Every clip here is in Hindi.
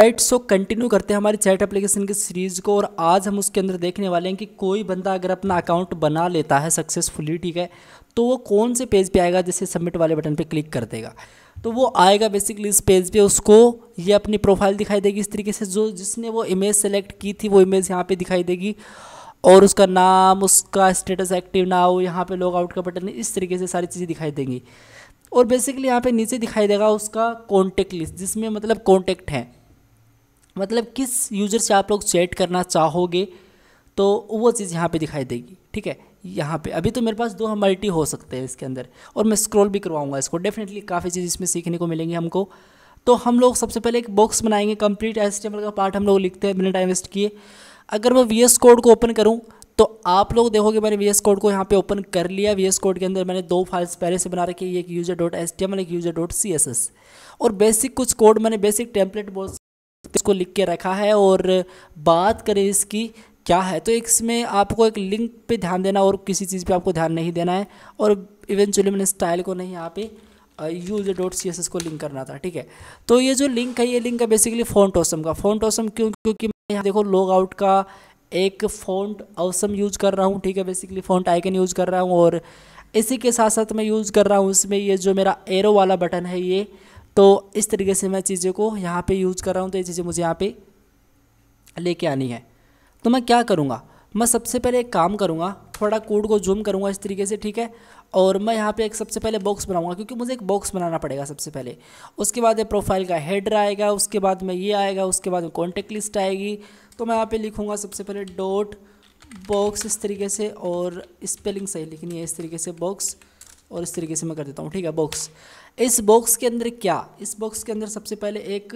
राइट सो कंटिन्यू करते हैं हमारी चैट एप्लीकेशन की सीरीज़ को और आज हम उसके अंदर देखने वाले हैं कि कोई बंदा अगर अपना अकाउंट बना लेता है सक्सेसफुली ठीक है तो वो कौन से पेज पे आएगा जैसे सबमिट वाले बटन पे क्लिक कर देगा तो वो आएगा बेसिकली इस पेज पे उसको ये अपनी प्रोफाइल दिखाई देगी इस तरीके से जो जिसने वो इमेज सेलेक्ट की थी वो इमेज यहाँ पर दिखाई देगी और उसका नाम उसका स्टेटस एक्टिव ना हो यहाँ पर लॉग आउट का बटन इस तरीके से सारी चीज़ें दिखाई देंगी और बेसिकली यहाँ पर नीचे दिखाई देगा उसका कॉन्टेक्ट लिस्ट जिसमें मतलब कॉन्टेक्ट हैं मतलब किस यूज़र से आप लोग चैट करना चाहोगे तो वो चीज़ यहाँ पे दिखाई देगी ठीक है यहाँ पे अभी तो मेरे पास दो हम मल्टी हो सकते हैं इसके अंदर और मैं स्क्रॉल भी करवाऊँगा इसको डेफिनेटली काफ़ी चीज़ इसमें सीखने को मिलेंगी हमको तो हम लोग सबसे पहले एक बॉक्स बनाएंगे कंप्लीट एस का पार्ट हम लोग लिखते हैं मैंने टाइम वेस्ट किए अगर मैं वी कोड को ओपन करूँ तो आप लोग देखोगे मैंने वी कोड को यहाँ पे ओपन कर लिया वी कोड के अंदर मैंने दो फाइल्स पहले से बना रखी है एक user dot S T M एक user dot C S S और बेसिक कुछ कोड मैंने बेसिक टेम्पलेट बोल इसको लिख के रखा है और बात करें इसकी क्या है तो इसमें आपको एक लिंक पे ध्यान देना और किसी चीज़ पे आपको ध्यान नहीं देना है और इवेंचुअली मैंने स्टाइल को नहीं यहाँ पे use dot C S S को लिंक करना था ठीक है तो ये जो लिंक है ये लिंक है बेसिकली फ़ॉन्ट ऑसम का फ़ॉन्ट ऑसम क्यों क्योंकि मैं यहाँ देखो लॉग आउट का एक फ़ॉन्ट ऑसम यूज कर रहा हूँ ठीक है बेसिकली फ़ॉन्ट आइकन यूज कर रहा हूँ और इसी के साथ साथ मैं यूज़ कर रहा हूँ इसमें ये जो मेरा एरो वाला बटन है ये तो इस तरीके से मैं चीज़ों को यहाँ पे यूज़ कर रहा हूँ तो ये चीज़ें मुझे यहाँ पे लेके आनी है तो मैं क्या करूँगा मैं सबसे पहले एक काम करूँगा थोड़ा कोड को जूम करूँगा इस तरीके से ठीक है और मैं यहाँ पे एक सबसे पहले बॉक्स बनाऊँगा क्योंकि मुझे एक बॉक्स बनाना पड़ेगा सबसे पहले उसके बाद ये प्रोफाइल का हेडर आएगा उसके बाद में ये आएगा उसके बाद कॉन्टेक्ट लिस्ट आएगी तो मैं यहाँ पर लिखूँगा सबसे पहले डॉट बॉक्स इस तरीके से और स्पेलिंग सही लिखनी है इस तरीके से बॉक्स और इस तरीके से मैं कर देता हूँ ठीक है बॉक्स इस बॉक्स के अंदर क्या इस बॉक्स के अंदर सबसे पहले एक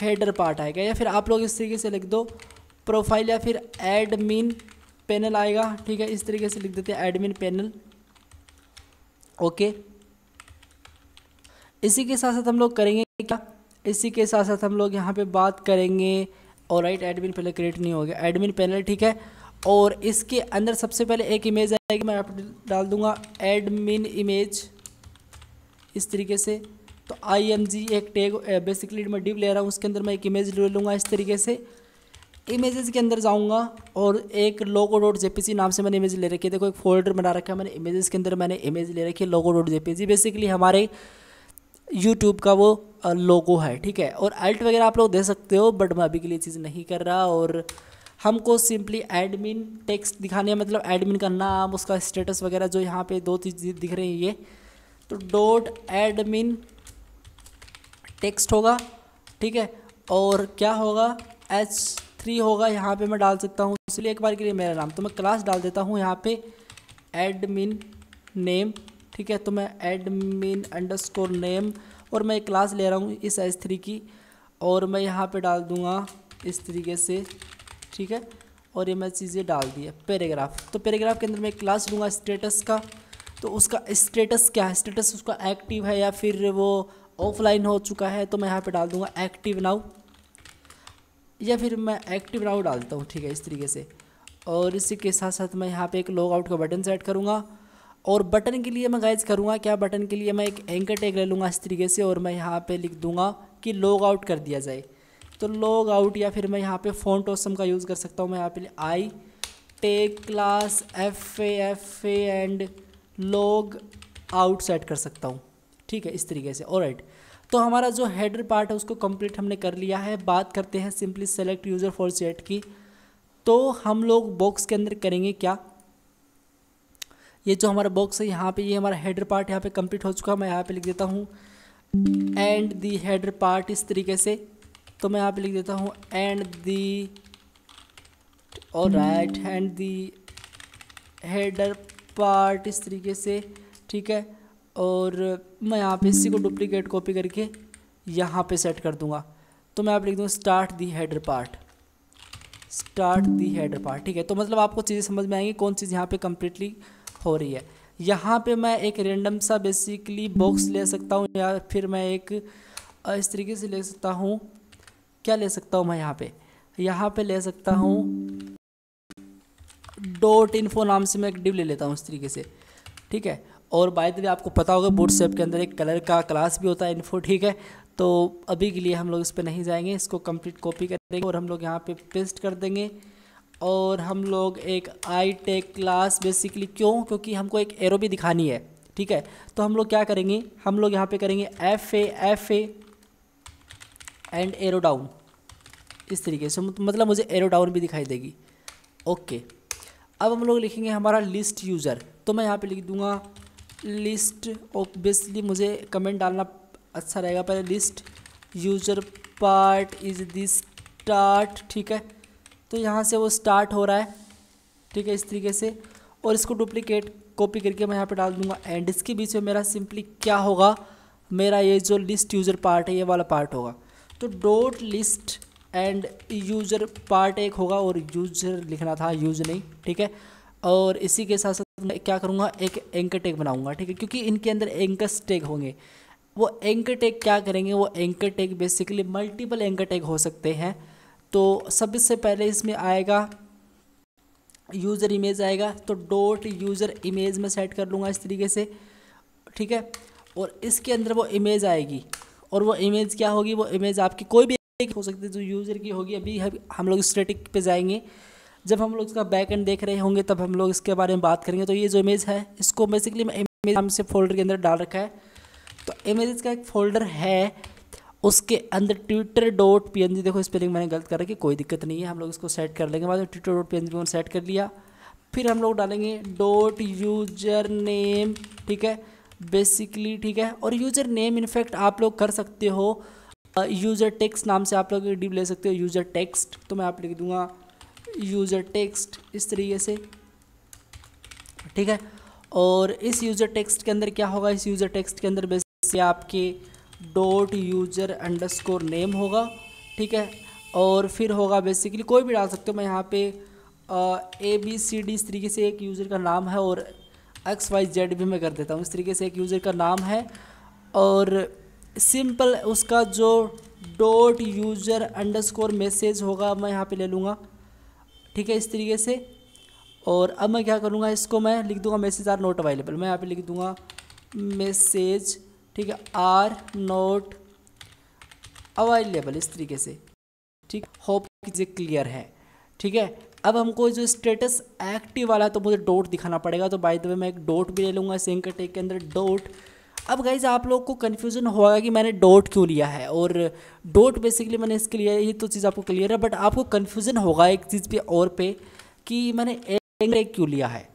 हेडर पार्ट आएगा या फिर आप लोग इस तरीके से लिख दो प्रोफाइल या फिर एडमिन पैनल आएगा ठीक है इस तरीके से लिख देते हैं एडमिन पैनल ओके इसी के साथ साथ हम लोग करेंगे क्या इसी के साथ साथ हम लोग यहाँ पे बात करेंगे और राइट एडमिन पहले क्रिएट नहीं हो गया एडमिन पैनल ठीक है और इसके अंदर सबसे पहले एक इमेज आएगी मैं आप डाल दूंगा एडमिन इमेज इस तरीके से तो आई एम जी एक टैग बेसिकली मैं डिप ले रहा हूँ उसके अंदर मैं एक इमेज ले लूँगा इस तरीके से इमेजेस के अंदर जाऊँगा और एक लोगो डॉट जे नाम से मैंने इमेज ले रखी है देखो एक फोल्डर बना रखा है मैंने इमेजेस के अंदर मैंने इमेज ले रखी है लोगो डॉट जे बेसिकली हमारे यूट्यूब का वो लोगो है ठीक है और एल्ट वगैरह आप लोग दे सकते हो बट मैं अभी के लिए चीज़ नहीं कर रहा और हमको सिंपली एडमिन टेक्स्ट दिखाने मतलब एडमिन का नाम उसका स्टेटस वगैरह जो यहाँ पर दो चीज़ दिख रही है ये तो डॉट एडमिन टेक्स्ट होगा ठीक है और क्या होगा एच थ्री होगा यहाँ पे मैं डाल सकता हूँ इसलिए एक बार के लिए मेरा नाम तो मैं क्लास डाल देता हूँ यहाँ पे एडमिन नेम ठीक है तो मैं एडमिन अंडरस्कोर नेम और मैं एक क्लास ले रहा हूँ इस एच थ्री की और मैं यहाँ पे डाल दूँगा इस तरीके से ठीक है और ये मैं चीज़ें डाल दी है पैराग्राफ तो पैराग्राफ के अंदर मैं क्लास लूँगा स्टेटस का तो उसका स्टेटस क्या है स्टेटस उसका एक्टिव है या फिर वो ऑफलाइन हो चुका है तो मैं यहाँ पे डाल दूँगा एक्टिव नाउ या फिर मैं एक्टिव नाउ डालता हूँ ठीक है इस तरीके से और इसी के साथ साथ मैं यहाँ पे एक लॉग आउट का बटन सेट करूँगा और बटन के लिए मैं गाइज करूँगा क्या बटन के लिए मैं एक एंकर टैग ले लूँगा इस तरीके से और मैं यहाँ पर लिख दूँगा कि लॉग आउट कर दिया जाए तो लॉग आउट या फिर मैं यहाँ पर फ़ोन टोसम का यूज़ कर सकता हूँ मैं यहाँ पे I take class F A F A and log out set कर सकता हूँ ठीक है इस तरीके से और राइट तो हमारा जो हेडर पार्ट है उसको कंप्लीट हमने कर लिया है बात करते हैं simply select user for set की तो हम लोग बॉक्स के अंदर करेंगे क्या ये जो हमारा बॉक्स है यहाँ पे ये हमारा हेडर पार्ट यहाँ पे कंप्लीट हो चुका है मैं यहाँ पे लिख देता हूँ एंड दी हेडर पार्ट इस तरीके से तो मैं यहाँ पे लिख देता हूँ एंड दी और right and the header part इस तरीके से ठीक है और मैं यहाँ पे इसी को डुप्लीकेट कॉपी करके यहाँ पे सेट कर दूँगा तो मैं आप लिख दूँ start the header part start the header part ठीक है तो मतलब आपको चीज़ें समझ में आएंगी कौन चीज़ यहाँ पे कम्प्लीटली हो रही है यहाँ पे मैं एक रेंडम सा बेसिकली बॉक्स ले सकता हूँ या फिर मैं एक इस तरीके से ले सकता हूँ क्या ले सकता हूँ मैं यहाँ पे यहाँ पे ले सकता हूँ डॉट इन्फो नाम से मैं एक डिव ले लेता हूँ इस तरीके से ठीक है और बाय दिन आपको पता होगा सेप के अंदर एक कलर का क्लास भी होता है इन्फो ठीक है तो अभी के लिए हम लोग इस पर नहीं जाएंगे इसको कंप्लीट कॉपी कर देंगे और हम लोग यहाँ पे पेस्ट कर देंगे और हम लोग एक आई टेक क्लास बेसिकली क्यों क्योंकि हमको एक एरो भी दिखानी है ठीक है तो हम लोग क्या करेंगे हम लोग यहाँ पे करेंगे F A F A and arrow down इस तरीके से मतलब मुझे एरो डाउन भी दिखाई देगी ओके okay. अब हम लोग लिखेंगे हमारा लिस्ट यूज़र तो मैं यहाँ पे लिख दूँगा लिस्ट ऑब्वियसली मुझे कमेंट डालना अच्छा रहेगा पहले list user part is this start ठीक है तो यहाँ से वो स्टार्ट हो रहा है ठीक है इस तरीके से और इसको डुप्लीकेट कॉपी करके मैं यहाँ पे डाल दूंगा एंड इसके बीच में मेरा सिंपली क्या होगा मेरा ये जो लिस्ट यूज़र पार्ट है ये वाला पार्ट होगा तो dot list and user part एक होगा और यूज़र लिखना था यूज़ नहीं ठीक है और इसी के साथ साथ मैं क्या करूँगा एक एंकर टैग बनाऊँगा ठीक है क्योंकि इनके अंदर एंकर टैग होंगे वो एंकर टैग क्या करेंगे वो anchor tag basically multiple anchor tag हो सकते हैं तो सबसे पहले इसमें आएगा यूज़र इमेज आएगा तो डॉट यूज़र इमेज में सेट कर लूँगा इस तरीके से ठीक है और इसके अंदर वो इमेज आएगी और वो इमेज क्या होगी वो इमेज आपकी कोई भी हो सकती है जो यूज़र की होगी अभी हम लोग स्टेटिक पे जाएंगे जब हम लोग इसका बैक एंड देख रहे होंगे तब हम लोग इसके बारे में बात करेंगे तो ये जो इमेज है इसको बेसिकली मैं इमेज हम से फोल्डर के अंदर डाल रखा है तो इमेज का एक फोल्डर है उसके अंदर ट्विटर डॉट पी देखो स्पेलिंग मैंने गलत कर रखी कोई दिक्कत नहीं है हम लोग इसको सेट कर लेंगे बाद में Twitter dot P N set कर लिया फिर हम लोग डालेंगे डॉट यूजर नेम ठीक है बेसिकली ठीक है और यूजर नेम इनफैक्ट आप लोग कर सकते हो यूज़र टेक्स्ट नाम से आप लोग डीप ले सकते हो यूज़र टेक्स्ट तो मैं आप लिख दूंगा यूज़र टेक्स्ट इस तरीके से ठीक है और इस यूज़र टेक्स्ट के अंदर क्या होगा इस यूज़र टेक्स्ट के अंदर बेसिकली आपके dot user underscore name होगा ठीक है और फिर होगा बेसिकली कोई भी डाल सकते हो मैं यहाँ पे ए बी सी डी इस तरीके से एक यूज़र का नाम है और एक्स वाई जेड भी मैं कर देता हूँ इस तरीके से एक यूज़र का नाम है और सिंपल उसका जो डॉट यूजर अंडरस्कोर मैसेज होगा मैं यहाँ पे ले लूँगा ठीक है इस तरीके से और अब मैं क्या करूँगा इसको मैं लिख दूँगा मैसेज आर नॉट अवेलेबल मैं यहाँ पे लिख दूँगा मैसेज ठीक है आर नॉट अवेलेबल इस तरीके से ठीक होप चीज़ें क्लियर है ठीक है अब हमको जो स्टेटस एक्टिव वाला तो मुझे डॉट दिखाना पड़ेगा तो बाय द वे मैं एक डॉट भी ले लूँगा सेंकर टेक के अंदर डॉट अब गाइज आप लोग को कन्फ्यूजन होगा कि मैंने डॉट क्यों लिया है और डॉट बेसिकली मैंने इसके लिए ये तो चीज़ आपको क्लियर है बट आपको कन्फ्यूज़न होगा एक चीज़ पे और पे कि मैंने एंगल क्यों लिया है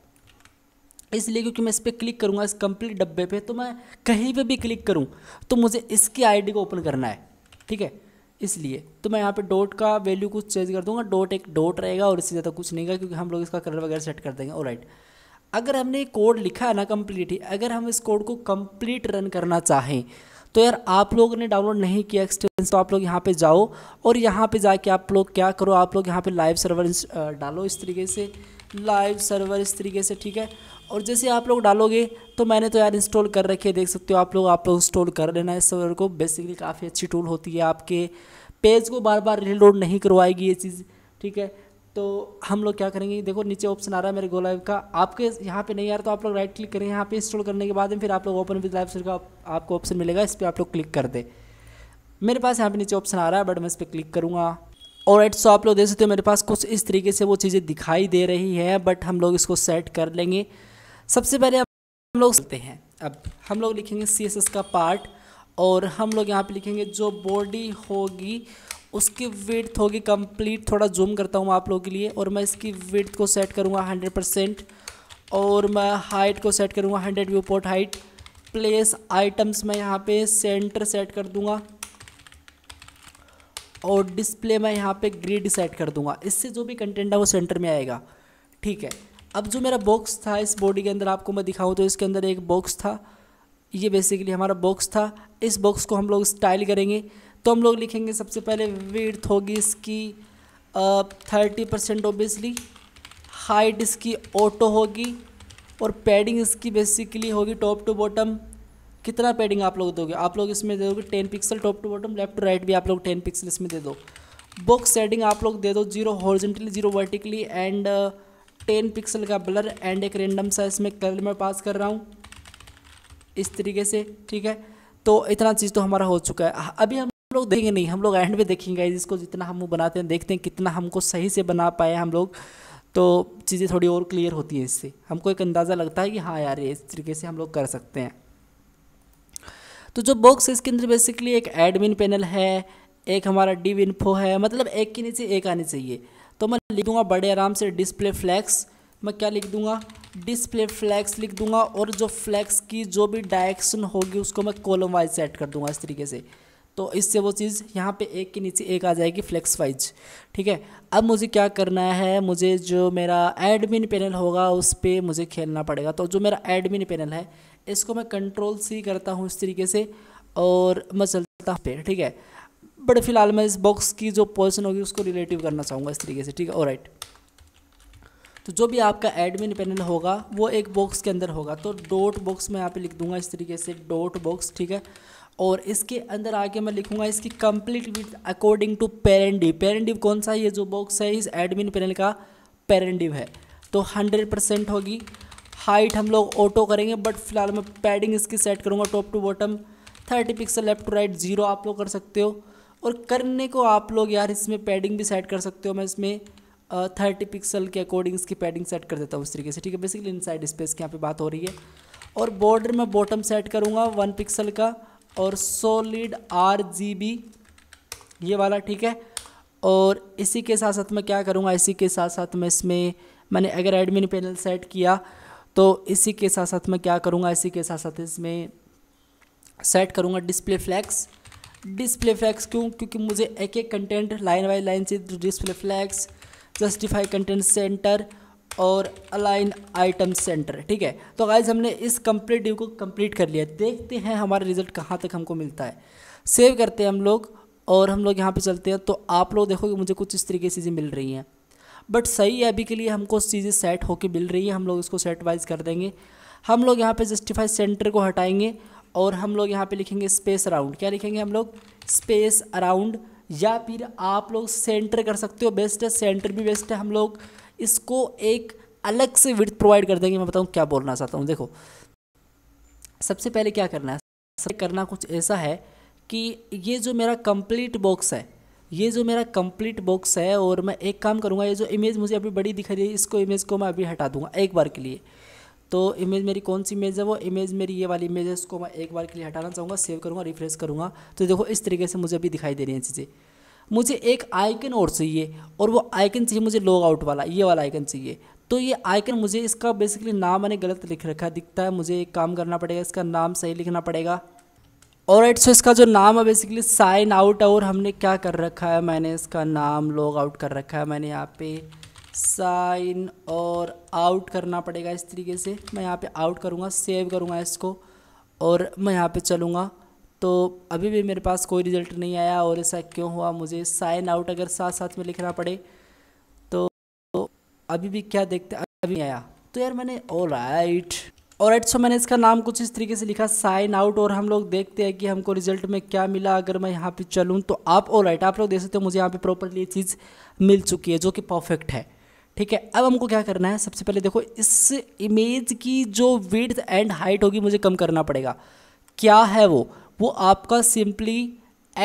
इसलिए क्योंकि मैं इस पर क्लिक करूँगा इस कंप्लीट डब्बे पे तो मैं कहीं पे भी क्लिक करूँ तो मुझे इसकी आईडी को ओपन करना है ठीक है इसलिए तो मैं यहाँ पे डॉट का वैल्यू कुछ चेंज कर दूँगा डॉट एक डॉट रहेगा और इससे ज़्यादा कुछ नहीं गा क्योंकि हम लोग इसका कलर वगैरह सेट कर देंगे और राइट अगर हमने कोड लिखा है ना कम्प्लीट ही अगर हम इस कोड को कम्प्लीट रन करना चाहें तो यार आप लोगों ने डाउनलोड नहीं किया एक्सटेंस तो आप लोग यहाँ पे जाओ और यहाँ पे जाके आप लोग क्या करो आप लोग यहाँ पे लाइव सर्वर डालो इस तरीके से लाइव सर्वर इस तरीके से ठीक है और जैसे आप लोग डालोगे तो मैंने तो यार इंस्टॉल कर रखी है देख सकते हो आप लोग आप लोग इंस्टॉल कर लेना इस सर्वर को बेसिकली काफ़ी अच्छी टूल होती है आपके पेज को बार बार रिलोड नहीं करवाएगी ये चीज़ ठीक है तो हम लोग क्या करेंगे देखो नीचे ऑप्शन आ रहा है मेरे गो लाइव का आपके यहाँ पे नहीं आ रहा तो आप लोग राइट क्लिक करें यहाँ पे इंस्टॉल करने के बाद फिर आप लोग ओपन विद लाइव सर का आपको ऑप्शन मिलेगा इस पर आप लोग क्लिक कर दें मेरे पास यहाँ पे नीचे ऑप्शन आ रहा है बट मैं इस पर क्लिक करूँगा और राइट सो आप लोग देख सकते हो मेरे पास कुछ इस तरीके से वो चीज़ें दिखाई दे रही हैं बट हम लोग इसको सेट कर लेंगे सबसे पहले हम लोग सकते हैं अब हम लोग लिखेंगे सी का पार्ट और हम लोग यहाँ पर लिखेंगे जो बॉडी होगी उसकी विड्थ होगी कंप्लीट थोड़ा जूम करता हूँ आप लोगों के लिए और मैं इसकी विड्थ को सेट करूँगा हंड्रेड परसेंट और मैं हाइट को सेट करूँगा hundred viewport height place items मैं यहाँ पे सेंटर सेट कर दूँगा और डिस्प्ले मैं यहाँ पे ग्रिड सेट कर दूँगा इससे जो भी कंटेंट है वो सेंटर में आएगा ठीक है अब जो मेरा बॉक्स था इस बॉडी के अंदर आपको मैं दिखाऊँ तो इसके अंदर एक बॉक्स था ये बेसिकली हमारा बॉक्स था इस बॉक्स को हम लोग स्टाइल करेंगे तो हम लोग लिखेंगे सबसे पहले विर्थ होगी इसकी थर्टी परसेंट ओबियसली हाइट इसकी ऑटो होगी और पैडिंग इसकी बेसिकली होगी टॉप टू बॉटम कितना पैडिंग आप लोग दोगे आप लोग इसमें दे दोगे ten pixel top to bottom left to right भी आप लोग टेन पिक्सल इसमें दे दो बॉक्स सेटिंग आप लोग दे दो zero horizontally zero vertically and ten pixel का ब्लर एंड एक रेंडम सा इसमें कलर में पास कर रहा हूँ इस तरीके से ठीक है तो इतना चीज़ तो हमारा हो चुका है अभी हम लोग देंगे नहीं हम लोग एंड में देखेंगे इसको जितना हम बनाते हैं देखते हैं कितना हमको सही से बना पाए हम लोग तो चीज़ें थोड़ी और क्लियर होती हैं इससे हमको एक अंदाज़ा लगता है कि हाँ यार इस तरीके से हम लोग कर सकते हैं तो जो बॉक्स है इसके अंदर बेसिकली एक एडमिन पैनल है एक हमारा डिव इन्फो है मतलब एक के नीचे एक आनी चाहिए तो मैं लिख दूंगा बड़े आराम से डिस्प्ले फ्लैक्स मैं क्या लिख दूंगा डिस्प्ले फ्लैक्स लिख दूंगा और जो फ्लैक्स की जो भी डायरेक्शन होगी उसको मैं कॉलम वाइज सेट कर दूंगा इस तरीके से तो इससे वो चीज़ यहाँ पे एक के नीचे एक आ जाएगी फ्लेक्स वाइज ठीक है अब मुझे क्या करना है मुझे जो मेरा एडमिन पैनल होगा उस पर मुझे खेलना पड़ेगा तो जो मेरा एडमिन पैनल है इसको मैं कंट्रोल सी करता हूँ इस तरीके से और मैं चलता हूँ पे ठीक है बट फिलहाल मैं इस बॉक्स की जो पोजिशन होगी उसको रिलेटिव करना चाहूँगा इस तरीके से ठीक है और राइट तो जो भी आपका एडमिन पैनल होगा वो एक बॉक्स के अंदर होगा तो डॉट बॉक्स मैं यहाँ पे लिख दूंगा इस तरीके से डॉट बॉक्स ठीक है और इसके अंदर आगे मैं लिखूंगा इसकी complete width according to parent div parent div कौन सा ये जो बॉक्स है इस एडमिन पैनल का पेरेंडिव है तो हंड्रेड परसेंट होगी हाइट हम लोग ऑटो करेंगे बट फिलहाल मैं पैडिंग इसकी सेट करूँगा top to bottom thirty pixel left to right zero आप लोग कर सकते हो और करने को आप लोग यार इसमें पैडिंग भी सेट कर सकते हो मैं इसमें थर्टी पिक्सल के अकॉर्डिंग इसकी पैडिंग सेट कर देता हूँ उस तरीके से ठीक है बेसिकली इनसाइड स्पेस की यहाँ पे बात हो रही है और बॉर्डर में बॉटम सेट करूँगा वन पिक्सल का और सोलिड आर जी बी ये वाला ठीक है और इसी के साथ साथ मैं क्या करूँगा इसी के साथ साथ मैं इसमें मैंने अगर एडमिन पैनल सेट किया तो इसी के साथ साथ मैं क्या करूँगा इसी के साथ साथ इसमें सेट करूँगा डिस्प्ले फ्लैक्स डिस्प्ले फ्लैक्स क्यों क्योंकि मुझे एक एक कंटेंट लाइन बाई लाइन से display flex justify content centre और अलाइन आइटम सेंटर ठीक है तो गाइज हमने इस कंप्लीट ड्यू को कंप्लीट कर लिया देखते हैं हमारा रिजल्ट कहाँ तक हमको मिलता है सेव करते हैं हम लोग और हम लोग यहाँ पे चलते हैं तो आप लोग देखो कि मुझे कुछ इस तरीके से चीज़ें मिल रही हैं बट सही है अभी के लिए हमको चीज़ें सेट होके मिल रही है हम लोग इसको सेट वाइज कर देंगे हम लोग यहाँ पे जस्टिफाई सेंटर को हटाएंगे और हम लोग यहाँ पे लिखेंगे स्पेस अराउंड क्या लिखेंगे हम लोग स्पेस अराउंड या फिर आप लोग सेंटर कर सकते हो बेस्ट है सेंटर भी बेस्ट है हम लोग इसको एक अलग से विर्थ प्रोवाइड कर देंगे मैं बताऊँ क्या बोलना चाहता हूँ देखो सबसे पहले क्या करना है सबसे करना कुछ ऐसा है कि ये जो मेरा कंप्लीट बॉक्स है ये जो मेरा कंप्लीट बॉक्स है और मैं एक काम करूँगा ये जो इमेज मुझे अभी बड़ी दिखाई दे इसको इमेज को मैं अभी हटा दूँगा एक बार के लिए तो इमेज मेरी कौन सी इमेज है वो इमेज मेरी ये वाली इमेज है इसको मैं एक बार के लिए हटाना चाहूँगा सेव करूँगा रिफ्रेश करूँगा तो देखो इस तरीके से मुझे अभी दिखाई दे रही हैं चीज़ें मुझे एक आइकन और चाहिए और वो आइकन चाहिए मुझे लॉग आउट वाला ये वाला आइकन चाहिए तो ये आइकन मुझे इसका बेसिकली नाम मैंने गलत लिख रखा दिखता है मुझे एक काम करना पड़ेगा इसका नाम सही लिखना पड़ेगा और राइट सो इसका जो नाम है बेसिकली साइन आउट और हमने क्या कर रखा है मैंने इसका नाम लॉग आउट कर रखा है मैंने यहाँ पे साइन और आउट करना पड़ेगा इस तरीके से मैं यहाँ पे आउट करूँगा सेव करूँगा इसको और मैं यहाँ पे चलूँगा तो अभी भी मेरे पास कोई रिज़ल्ट नहीं आया और ऐसा क्यों हुआ मुझे साइन आउट अगर साथ साथ में लिखना पड़े तो अभी भी क्या देखते अभी आया तो यार मैंने ऑल राइट और राइट सो मैंने इसका नाम कुछ इस तरीके से लिखा साइन आउट और हम लोग देखते हैं कि हमको रिजल्ट में क्या मिला अगर मैं यहाँ पे चलूँ तो आप ऑल राइट आप लोग देख सकते हो मुझे यहाँ पे प्रॉपरली ये चीज़ मिल चुकी है जो कि परफेक्ट है ठीक है अब हमको क्या करना है सबसे पहले देखो इस इमेज की जो विड्थ एंड हाइट होगी मुझे कम करना पड़ेगा क्या है वो वो आपका सिंपली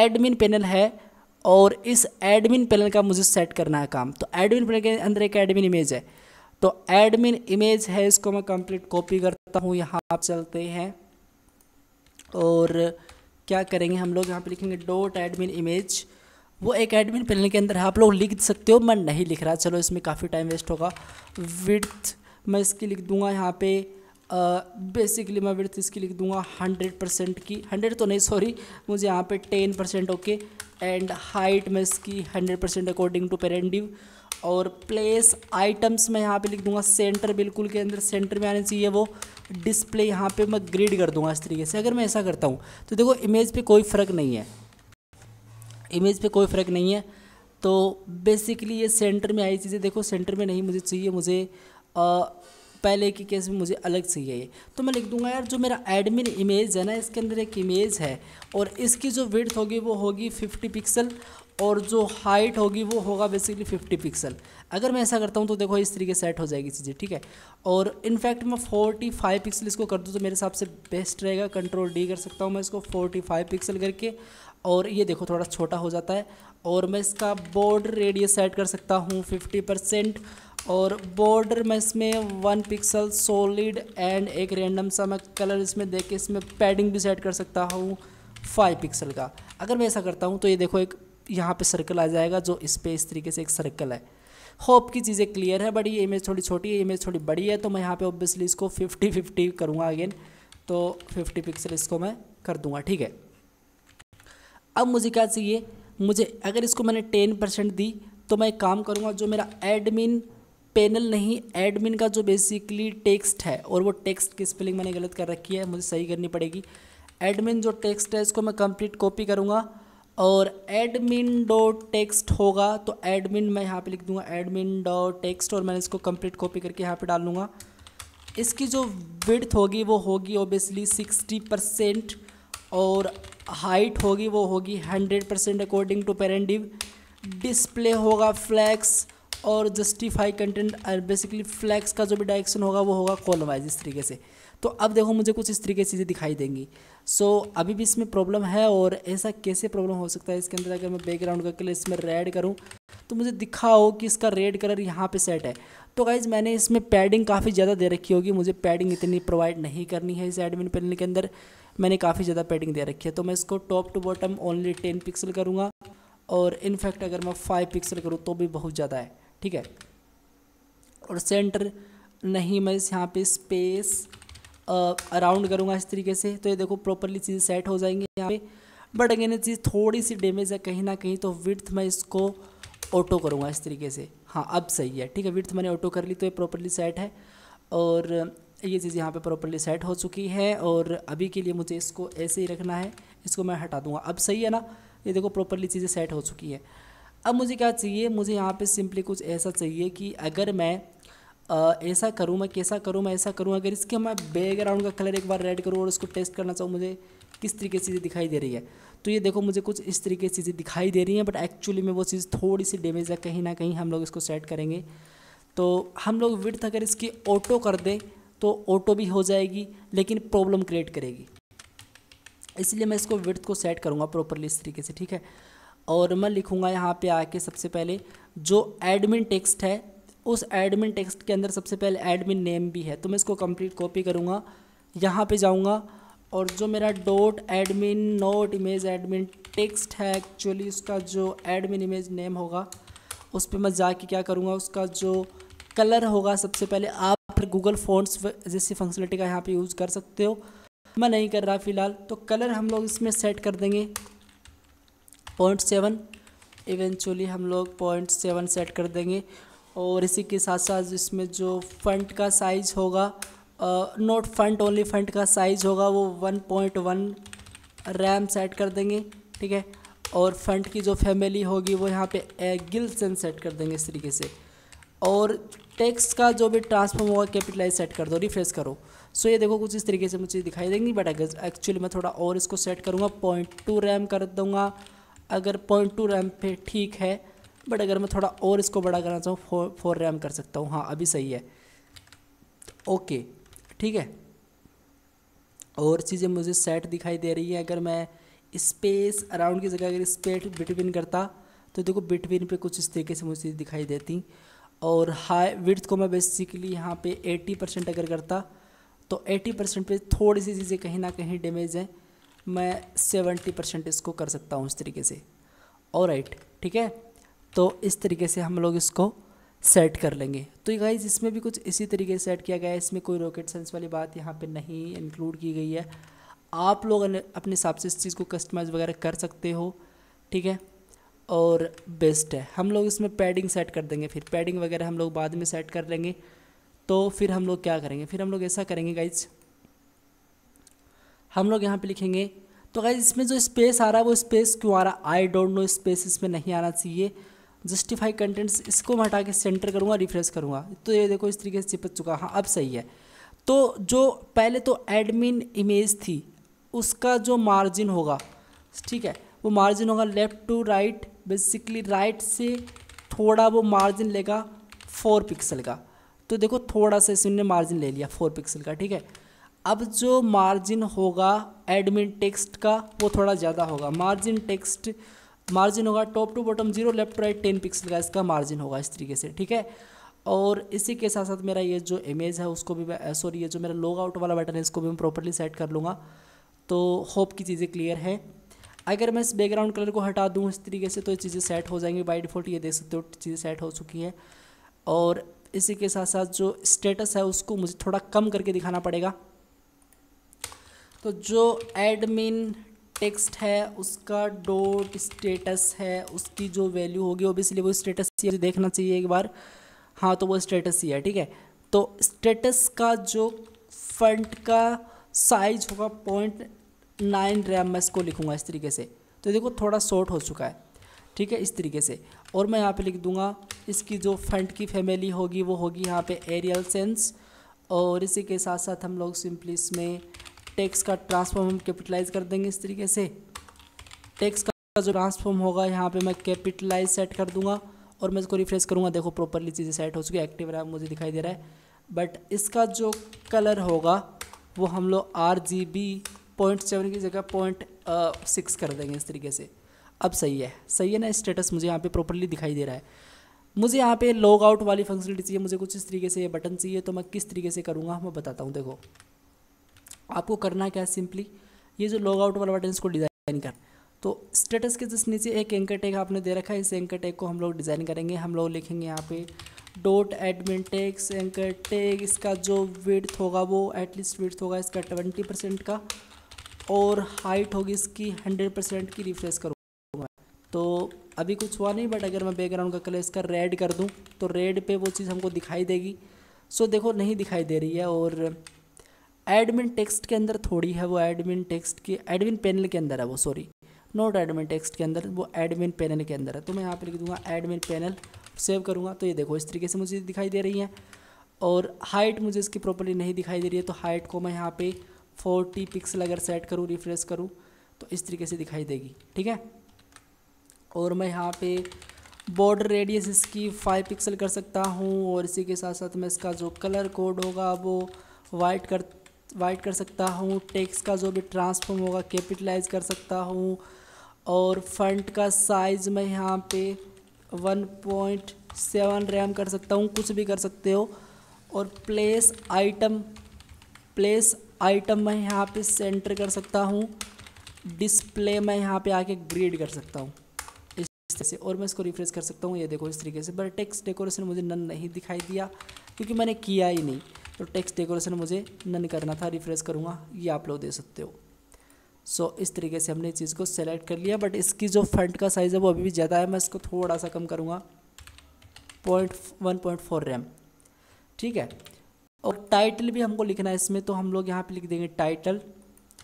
एडमिन पैनल है और इस एडमिन पैनल का मुझे सेट करना है काम तो एडमिन पैनल के अंदर एक एडमिन इमेज है तो एडमिन इमेज है इसको मैं कंप्लीट कॉपी करता हूँ यहाँ आप चलते हैं और क्या करेंगे हम लोग यहाँ पे लिखेंगे डोट एडमिन इमेज वो एक एडमिन पैनल के अंदर है आप लोग लिख सकते हो मैं नहीं लिख रहा चलो इसमें काफ़ी टाइम वेस्ट होगा विथ मैं इसकी लिख दूँगा यहाँ पर बेसिकली मैं विर्थ इसकी लिख दूंगा हंड्रेड परसेंट की हंड्रेड तो नहीं सॉरी मुझे यहाँ पे ten percent okay and height में इसकी hundred percent according to parent div और प्लेस आइटम्स मैं यहाँ पे लिख दूंगा सेंटर बिल्कुल के अंदर सेंटर में आने चाहिए वो डिस्प्ले यहाँ पे मैं ग्रिड कर दूंगा इस तरीके से अगर मैं ऐसा करता हूँ तो देखो इमेज पर कोई फ़र्क नहीं है इमेज पर कोई फ़र्क नहीं है तो बेसिकली ये सेंटर में आई चीज़ें देखो सेंटर में नहीं मुझे चाहिए मुझे आ, पहले की केस में मुझे अलग चाहिए तो मैं लिख दूंगा यार जो मेरा एडमिन इमेज है ना इसके अंदर एक इमेज है और इसकी जो विड्थ होगी वो होगी 50 पिक्सल और जो हाइट होगी वो होगा बेसिकली 50 पिक्सल अगर मैं ऐसा करता हूँ तो देखो इस तरीके सेट हो जाएगी चीज़ें ठीक है और इनफैक्ट मैं 45 पिक्सल इसको कर दूँ तो मेरे हिसाब से बेस्ट रहेगा कंट्रोल डी कर सकता हूँ मैं इसको 45 पिक्सल करके और ये देखो थोड़ा छोटा हो जाता है और मैं इसका बॉर्डर रेडियस सेट कर सकता हूँ फिफ्टी परसेंट और बॉर्डर में इसमें वन पिक्सल सॉलिड एंड एक रैंडम सा मैं कलर इसमें देख के इसमें पैडिंग भी सेट कर सकता हूँ फाइव पिक्सल का अगर मैं ऐसा करता हूँ तो ये देखो एक यहाँ पे सर्कल आ जाएगा जो इस पर इस तरीके से एक सर्कल है होप की चीज़ें क्लियर है बट ये इमेज थोड़ी छोटी है इमेज थोड़ी बड़ी है तो मैं यहाँ पर ऑब्वियसली इसको फिफ्टी फिफ्टी करूँगा अगेन तो फिफ्टी पिक्सल इसको मैं कर दूँगा ठीक है अब मुझे क्या चाहिए मुझे अगर इसको मैंने टेन परसेंट दी तो मैं काम करूँगा जो मेरा एडमिन पैनल नहीं एडमिन का जो बेसिकली टेक्स्ट है और वो टेक्स्ट की स्पेलिंग मैंने गलत कर रखी है मुझे सही करनी पड़ेगी एडमिन जो टेक्स्ट है इसको मैं कंप्लीट कॉपी करूँगा और एडमिन डॉट टेक्स्ट होगा तो एडमिन मैं यहाँ पे लिख दूंगा एडमिन डॉट टेक्स्ट और मैंने इसको कंप्लीट कॉपी करके यहाँ पे डाल लूँगा इसकी जो विड्थ होगी वो होगी ओबियसली सिक्सटी परसेंट और हाइट होगी वो होगी hundred percent according to parent div display होगा फ्लैक्स और जस्टिफाई कंटेंट बेसिकली फ्लैक्स का जो भी डायरेक्शन होगा वो होगा कॉलम वाइज इस तरीके से तो अब देखो मुझे कुछ इस तरीके से चीज़ें दिखाई देंगी सो so, अभी भी इसमें प्रॉब्लम है और ऐसा कैसे प्रॉब्लम हो सकता है इसके अंदर अगर मैं बैकग्राउंड का कलर इसमें रेड करूँ तो मुझे दिखाओ कि इसका रेड कलर यहाँ पे सेट है तो गाइज मैंने इसमें पैडिंग काफ़ी ज़्यादा दे रखी होगी मुझे पैडिंग इतनी प्रोवाइड नहीं करनी है इस एडमिन पेनल के अंदर मैंने काफ़ी ज़्यादा पैडिंग दे रखी है तो मैं इसको top to bottom only ten pixel करूँगा और इनफैक्ट अगर मैं फाइव पिक्सल करूँ तो भी बहुत ज़्यादा है ठीक है और सेंटर नहीं मैं यहाँ पे स्पेस अराउंड करूँगा इस तरीके से तो ये देखो प्रॉपरली चीज़ें सेट हो जाएंगी यहाँ पे बट अगेन ये चीज़ थोड़ी सी डैमेज है कहीं ना कहीं तो विथ मैं इसको ऑटो करूँगा इस तरीके से हाँ अब सही है ठीक है विथ मैंने ऑटो कर ली तो ये प्रॉपरली सेट है और ये चीज़ यहाँ पे प्रॉपरली सेट हो चुकी है और अभी के लिए मुझे इसको ऐसे ही रखना है इसको मैं हटा दूँगा अब सही है ना ये देखो प्रॉपरली चीज़ें सेट हो चुकी है अब मुझे क्या चाहिए मुझे यहाँ पे सिंपली कुछ ऐसा चाहिए कि अगर मैं ऐसा करूँ मैं कैसा करूँ मैं ऐसा करूँ अगर इसके मैं बैकग्राउंड का कलर एक बार रेड करूँ और उसको टेस्ट करना चाहूँ मुझे किस तरीके से चीज़ें दिखाई दे रही है तो ये देखो मुझे कुछ इस तरीके से चीज़ें दिखाई दे रही हैं बट एक्चुअली में वो चीज़ थोड़ी सी डेमेज है कहीं ना कहीं हम लोग इसको सेट करेंगे तो हम लोग विड्थ अगर इसकी ऑटो कर दें तो ऑटो भी हो जाएगी लेकिन प्रॉब्लम क्रिएट करेगी इसलिए मैं इसको विड्थ को सेट करूँगा प्रॉपरली इस तरीके से ठीक है और मैं लिखूँगा यहाँ पे आके सबसे पहले जो एडमिन टेक्स्ट है उस एडमिन टेक्स्ट के अंदर सबसे पहले एडमिन नेम भी है तो मैं इसको कंप्लीट कॉपी करूँगा यहाँ पे जाऊँगा और जो मेरा dot admin note image admin text है एक्चुअली उसका जो एडमिन इमेज नेम होगा उस पर मैं जाके क्या करूँगा उसका जो कलर होगा सबसे पहले आप फिर गूगल फोन जैसी फंक्शनलिटी का यहाँ पर यूज़ कर सकते हो मैं नहीं कर रहा फ़िलहाल तो कलर हम लोग इसमें सेट कर देंगे पॉइंट सेवन इवेंचुअली हम लोग पॉइंट सेवन सेट कर देंगे और इसी के साथ साथ इसमें जो फंट का साइज़ होगा नोट फंट ओनली फंट का साइज़ होगा वो one point one rem set कर देंगे ठीक है और फंट की जो फैमिली होगी वो यहाँ पे गिल सेट कर देंगे इस तरीके से और टेक्स्ट का जो भी ट्रांसफॉर्म होगा कैपिटलाइज सेट कर दो रिफ्रेश करो सो ये देखो कुछ इस तरीके से मुझे दिखाई देंगी बट एक्चुअली मैं थोड़ा और इसको सेट करूँगा पॉइंट टू रैम कर दूँगा अगर पॉइंट टू रैम पे ठीक है बट अगर मैं थोड़ा और इसको बड़ा करना चाहूँ फोर फोर रैम कर सकता हूँ हाँ अभी सही है ओके ठीक है और चीज़ें मुझे सेट दिखाई दे रही है अगर मैं स्पेस अराउंड की जगह अगर स्पेस बिटवीन करता तो देखो बिटवीन पे कुछ इस तरीके से मुझे चीज़ दिखाई देती और हाई विथ को मैं बेसिकली यहाँ पे 80 परसेंट अगर करता तो 80 परसेंट पर थोड़ी सी चीज़ें कहीं ना कहीं डैमेज हैं मैं सेवेंटी परसेंट इसको कर सकता हूँ इस तरीके से और राइट ठीक है तो इस तरीके से हम लोग इसको सेट कर लेंगे तो ये गाइज इसमें भी कुछ इसी तरीके से सेट किया गया है इसमें कोई रॉकेट साइंस वाली बात यहाँ पे नहीं इंक्लूड की गई है आप लोग अपने हिसाब से इस चीज़ को कस्टमाइज़ वगैरह कर सकते हो ठीक है और बेस्ट है हम लोग इसमें पैडिंग सेट कर देंगे फिर पैडिंग वगैरह हम लोग बाद में सेट कर लेंगे तो फिर हम लोग क्या करेंगे फिर हम लोग ऐसा करेंगे गाइज हम लोग यहाँ पे लिखेंगे तो गैस इसमें जो स्पेस आ रहा है वो स्पेस क्यों आ रहा है आई डोंट नो स्पेस इसमें नहीं आना चाहिए जस्टिफाई कंटेंट्स इसको मैं हटा के सेंटर करूँगा रिफ्रेश करूँगा तो ये देखो इस तरीके से चिपक चुका हाँ अब सही है तो जो पहले तो एडमिन इमेज थी उसका जो मार्जिन होगा ठीक है वो मार्जिन होगा left to right basically right से थोड़ा वो मार्जिन लेगा फोर पिक्सल का तो देखो थोड़ा सा इसने मार्जिन ले लिया फोर पिक्सल का ठीक है अब जो मार्जिन होगा एडमिन टेक्स्ट का वो थोड़ा ज़्यादा होगा मार्जिन टेक्स्ट मार्जिन होगा top to bottom zero left right ten pixel का इसका मार्जिन होगा इस तरीके से ठीक है और इसी के साथ साथ मेरा ये जो इमेज है उसको भी मैं सॉरी ये जो मेरा लॉग आउट वाला बटन है इसको भी मैं प्रॉपरली सेट कर लूँगा तो होप की चीज़ें क्लियर हैं अगर मैं इस बैकग्राउंड कलर को हटा दूँ इस तरीके से तो ये चीज़ें सेट हो जाएंगी बाई डिफ़ॉल्ट ये देख सकते हो चीज़ें सेट हो चुकी है और इसी के साथ साथ जो स्टेटस है उसको मुझे थोड़ा कम करके दिखाना पड़ेगा तो जो एडमिन टेक्स्ट है उसका डोट स्टेटस है उसकी जो वैल्यू होगी ओबियसली वो स्टेटस ही देखना चाहिए एक बार हाँ तो वो स्टेटस ही है ठीक है तो स्टेटस का जो फंट का साइज होगा पॉइंट नाइन रैम मैं इसको लिखूँगा इस तरीके से तो देखो थोड़ा शॉर्ट हो चुका है ठीक है इस तरीके से और मैं यहाँ पे लिख दूँगा इसकी जो फंट की फैमिली होगी वो होगी यहाँ पे एरियल सेंस और इसी के साथ साथ हम लोग सिंपली इसमें टैक्स का ट्रांसफॉर्म हम कैपिटलाइज कर देंगे इस तरीके से टैक्स का जो ट्रांसफॉर्म होगा यहाँ पे मैं कैपिटलाइज सेट कर दूंगा और मैं इसको रिफ्रेश करूँगा देखो प्रॉपरली चीज़ें सेट हो चुकी है एक्टिव रहा मुझे दिखाई दे रहा है बट इसका जो कलर होगा वो हम लोग R G B point seven की जगह पॉइंट सिक्स कर देंगे इस तरीके से अब सही है सही है ना स्टेटस मुझे यहाँ पे प्रॉपरली दिखाई दे रहा है मुझे यहाँ पे लॉग आउट वाली फंक्शनलिटी चाहिए मुझे कुछ इस तरीके से ये बटन चाहिए तो मैं किस तरीके से करूँगा मैं बताता हूँ देखो आपको करना क्या है सिंपली ये जो लॉग आउट वाला बटन इसको डिज़ाइन कर तो स्टेटस के जिस नीचे एक एंकर टैग आपने दे रखा है इस एंकर टैग को हम लोग डिज़ाइन करेंगे हम लोग लिखेंगे यहाँ पे dot admin text anchor tag इसका जो विड्थ होगा वो एटलीस्ट विड्थ होगा इसका ट्वेंटी परसेंट का और हाइट होगी इसकी हंड्रेड परसेंट की रिफ्रेश करूँगा तो अभी कुछ हुआ नहीं बट अगर मैं बैकग्राउंड का कलर इसका रेड कर दूँ तो रेड पर वो चीज़ हमको दिखाई देगी सो देखो नहीं दिखाई दे रही है और एडमिन टेक्स्ट के अंदर थोड़ी है वो एडमिन टेक्स्ट की एडमिन पैनल के अंदर है वो सॉरी नोट एडमिन टेक्स्ट के अंदर वो एडमिन पैनल के अंदर है तो मैं यहाँ पे लिख दूंगा एडमिन पैनल सेव करूँगा तो ये देखो इस तरीके से मुझे दिखाई दे रही है और हाइट मुझे इसकी प्रॉपरली नहीं दिखाई दे रही है तो हाइट को मैं यहाँ पे फोर्टी पिक्सल अगर सेट करूँ रिफ्रेश करूँ तो इस तरीके से दिखाई देगी ठीक है और मैं यहाँ पे बॉर्डर रेडियस इसकी फाइव पिक्सल कर सकता हूँ और इसी के साथ साथ मैं इसका जो कलर कोड होगा वो वाइट कर वाइट कर सकता हूँ टेक्स का जो भी ट्रांसफॉर्म होगा कैपिटलाइज कर सकता हूँ और फंड का साइज़ मैं यहाँ पे वन पॉइंट सेवन रैम कर सकता हूँ कुछ भी कर सकते हो और प्लेस आइटम प्लेस आइटम मैं यहाँ पे सेंटर कर सकता हूँ डिस्प्ले मैं यहाँ पे आके ग्रेड कर सकता हूँ इस तरह से और मैं इसको रिफ्रेश कर सकता हूँ ये देखो इस तरीके से बट टेक्स्ट डेकोरेशन मुझे नन नहीं दिखाई दिया क्योंकि मैंने किया ही नहीं तो टेक्स्ट डेकोरेशन मुझे नन करना था रिफ्रेश करूँगा ये आप लोग दे सकते हो सो so, इस तरीके से हमने चीज़ को सेलेक्ट कर लिया बट इसकी जो फ्रंट का साइज़ है वो अभी भी ज़्यादा है मैं इसको थोड़ा सा कम करूँगा point one point four rem ठीक है और टाइटल भी हमको लिखना है इसमें तो हम लोग यहाँ पे लिख देंगे टाइटल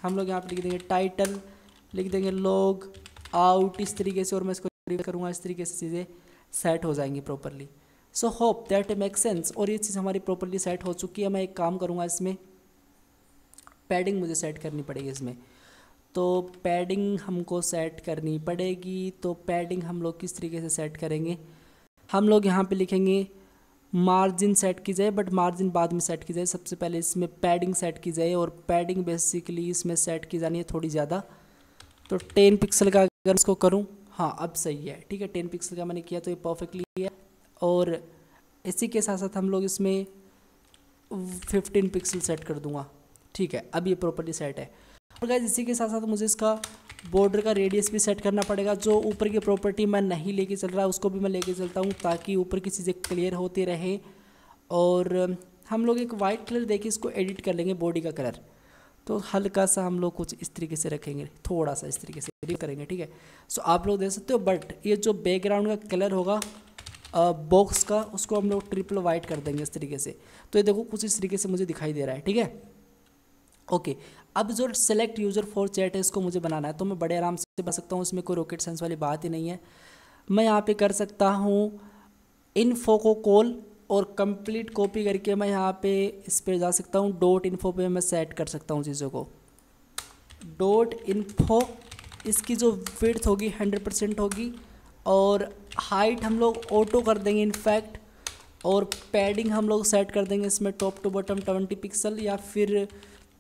हम लोग यहाँ पे लिख देंगे टाइटल लिख देंगे लॉग आउट इस तरीके से और मैं इसको करूँगा इस तरीके से चीज़ें सेट हो जाएंगी properly so hope that make sense और ये चीज़ हमारी प्रॉपरली सेट हो चुकी है मैं एक काम करूँगा इसमें पैडिंग मुझे सेट करनी पड़ेगी इसमें तो पैडिंग हमको सेट करनी पड़ेगी तो पैडिंग हम लोग किस तरीके से सेट करेंगे हम लोग यहाँ पे लिखेंगे मार्जिन सेट की जाए बट मार्जिन बाद में सेट की जाए सबसे पहले इसमें पैडिंग सेट की जाए और पैडिंग बेसिकली इसमें सेट की जानी है थोड़ी ज़्यादा तो टेन पिक्सल का अगर इसको करूँ हाँ अब सही है ठीक है टेन पिक्सल का मैंने किया तो ये परफेक्टली है और इसी के साथ साथ हम लोग इसमें 15 पिक्सल सेट कर दूंगा ठीक है अब ये प्रॉपर्ली सेट है और गाइज इसी के साथ साथ मुझे इसका बॉर्डर का रेडियस भी सेट करना पड़ेगा जो ऊपर की प्रॉपर्टी मैं नहीं लेके चल रहा उसको भी मैं लेके चलता हूँ ताकि ऊपर की चीज़ें क्लियर होती रहे और हम लोग एक वाइट कलर देके इसको एडिट कर लेंगे बॉडी का कलर तो हल्का सा हम लोग कुछ इस तरीके से रखेंगे थोड़ा सा इस तरीके से करेंगे ठीक है सो आप लोग देख सकते हो बट ये जो बैकग्राउंड का कलर होगा बॉक्स का उसको हम लोग ट्रिपल वाइट कर देंगे इस तरीके से तो ये देखो कुछ इस तरीके से मुझे दिखाई दे रहा है ठीक है ओके अब जो सेलेक्ट यूज़र फॉर चैट है इसको मुझे बनाना है तो मैं बड़े आराम से बना सकता हूँ इसमें कोई रॉकेट साइंस वाली बात ही नहीं है मैं यहाँ पे कर सकता हूँ इन को कॉल और कंप्लीट कॉपी करके मैं यहाँ पे इस पर जा सकता हूँ डॉट इन्फो पे मैं सेट कर सकता हूँ चीज़ों को डॉट इन्फो इसकी जो विड्थ होगी हंड्रेड परसेंट होगी और हाइट हम लोग ऑटो कर देंगे इनफैक्ट और पैडिंग हम लोग सेट कर देंगे इसमें top to bottom twenty pixel या फिर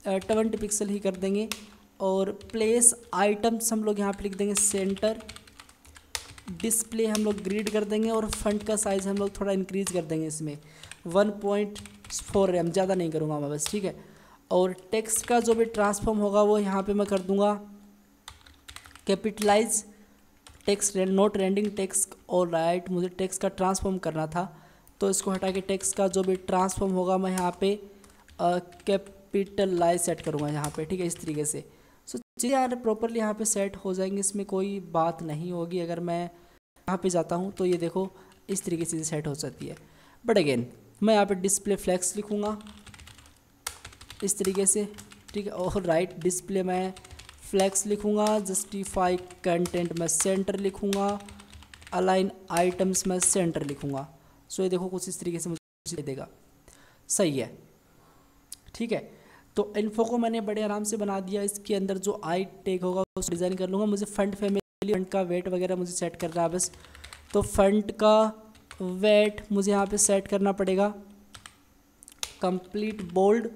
ट्वेंटी पिक्सल ही कर देंगे और प्लेस आइटम्स हम लोग यहाँ पर लिख देंगे सेंटर डिस्प्ले हम लोग ग्रीड कर देंगे और फ्रंट का साइज़ हम लोग थोड़ा इंक्रीज़ कर देंगे इसमें वन पॉइंट फोर एम ज़्यादा नहीं करूँगा मैं बस ठीक है और टेक्स्ट का जो भी ट्रांसफॉर्म होगा वो यहाँ पे मैं कर दूँगा capitalise text no trending text और राइट मुझे टेक्स का ट्रांसफॉर्म करना था तो इसको हटा के टेक्स का जो भी ट्रांसफॉर्म होगा मैं यहाँ पे कैपिटल लाइज सेट करूँगा यहाँ पे ठीक है इस तरीके से सो चीज़ें यार प्रॉपरली यहाँ पे सेट हो जाएंगे इसमें कोई बात नहीं होगी अगर मैं यहाँ पे जाता हूँ तो ये देखो इस तरीके से सेट हो जाती है बट अगेन मैं यहाँ पर डिस्प्ले फ्लैक्स लिखूँगा इस तरीके से ठीक है और राइट डिस्प्ले मैं फ्लैक्स लिखूँगा जस्टिफाई कंटेंट में सेंटर लिखूँगा अलाइन आइटम्स में सेंटर लिखूँगा सो ये देखो कुछ इस तरीके से मुझे दे देगा सही है ठीक है तो इन्फो को मैंने बड़े आराम से बना दिया इसके अंदर जो आई टेक होगा उसको डिज़ाइन कर लूँगा मुझे फंड फैमिली फंड का वेट वगैरह मुझे सेट कर रहा है बस तो फंड का वेट मुझे यहाँ पे सेट करना पड़ेगा कंप्लीट बोल्ड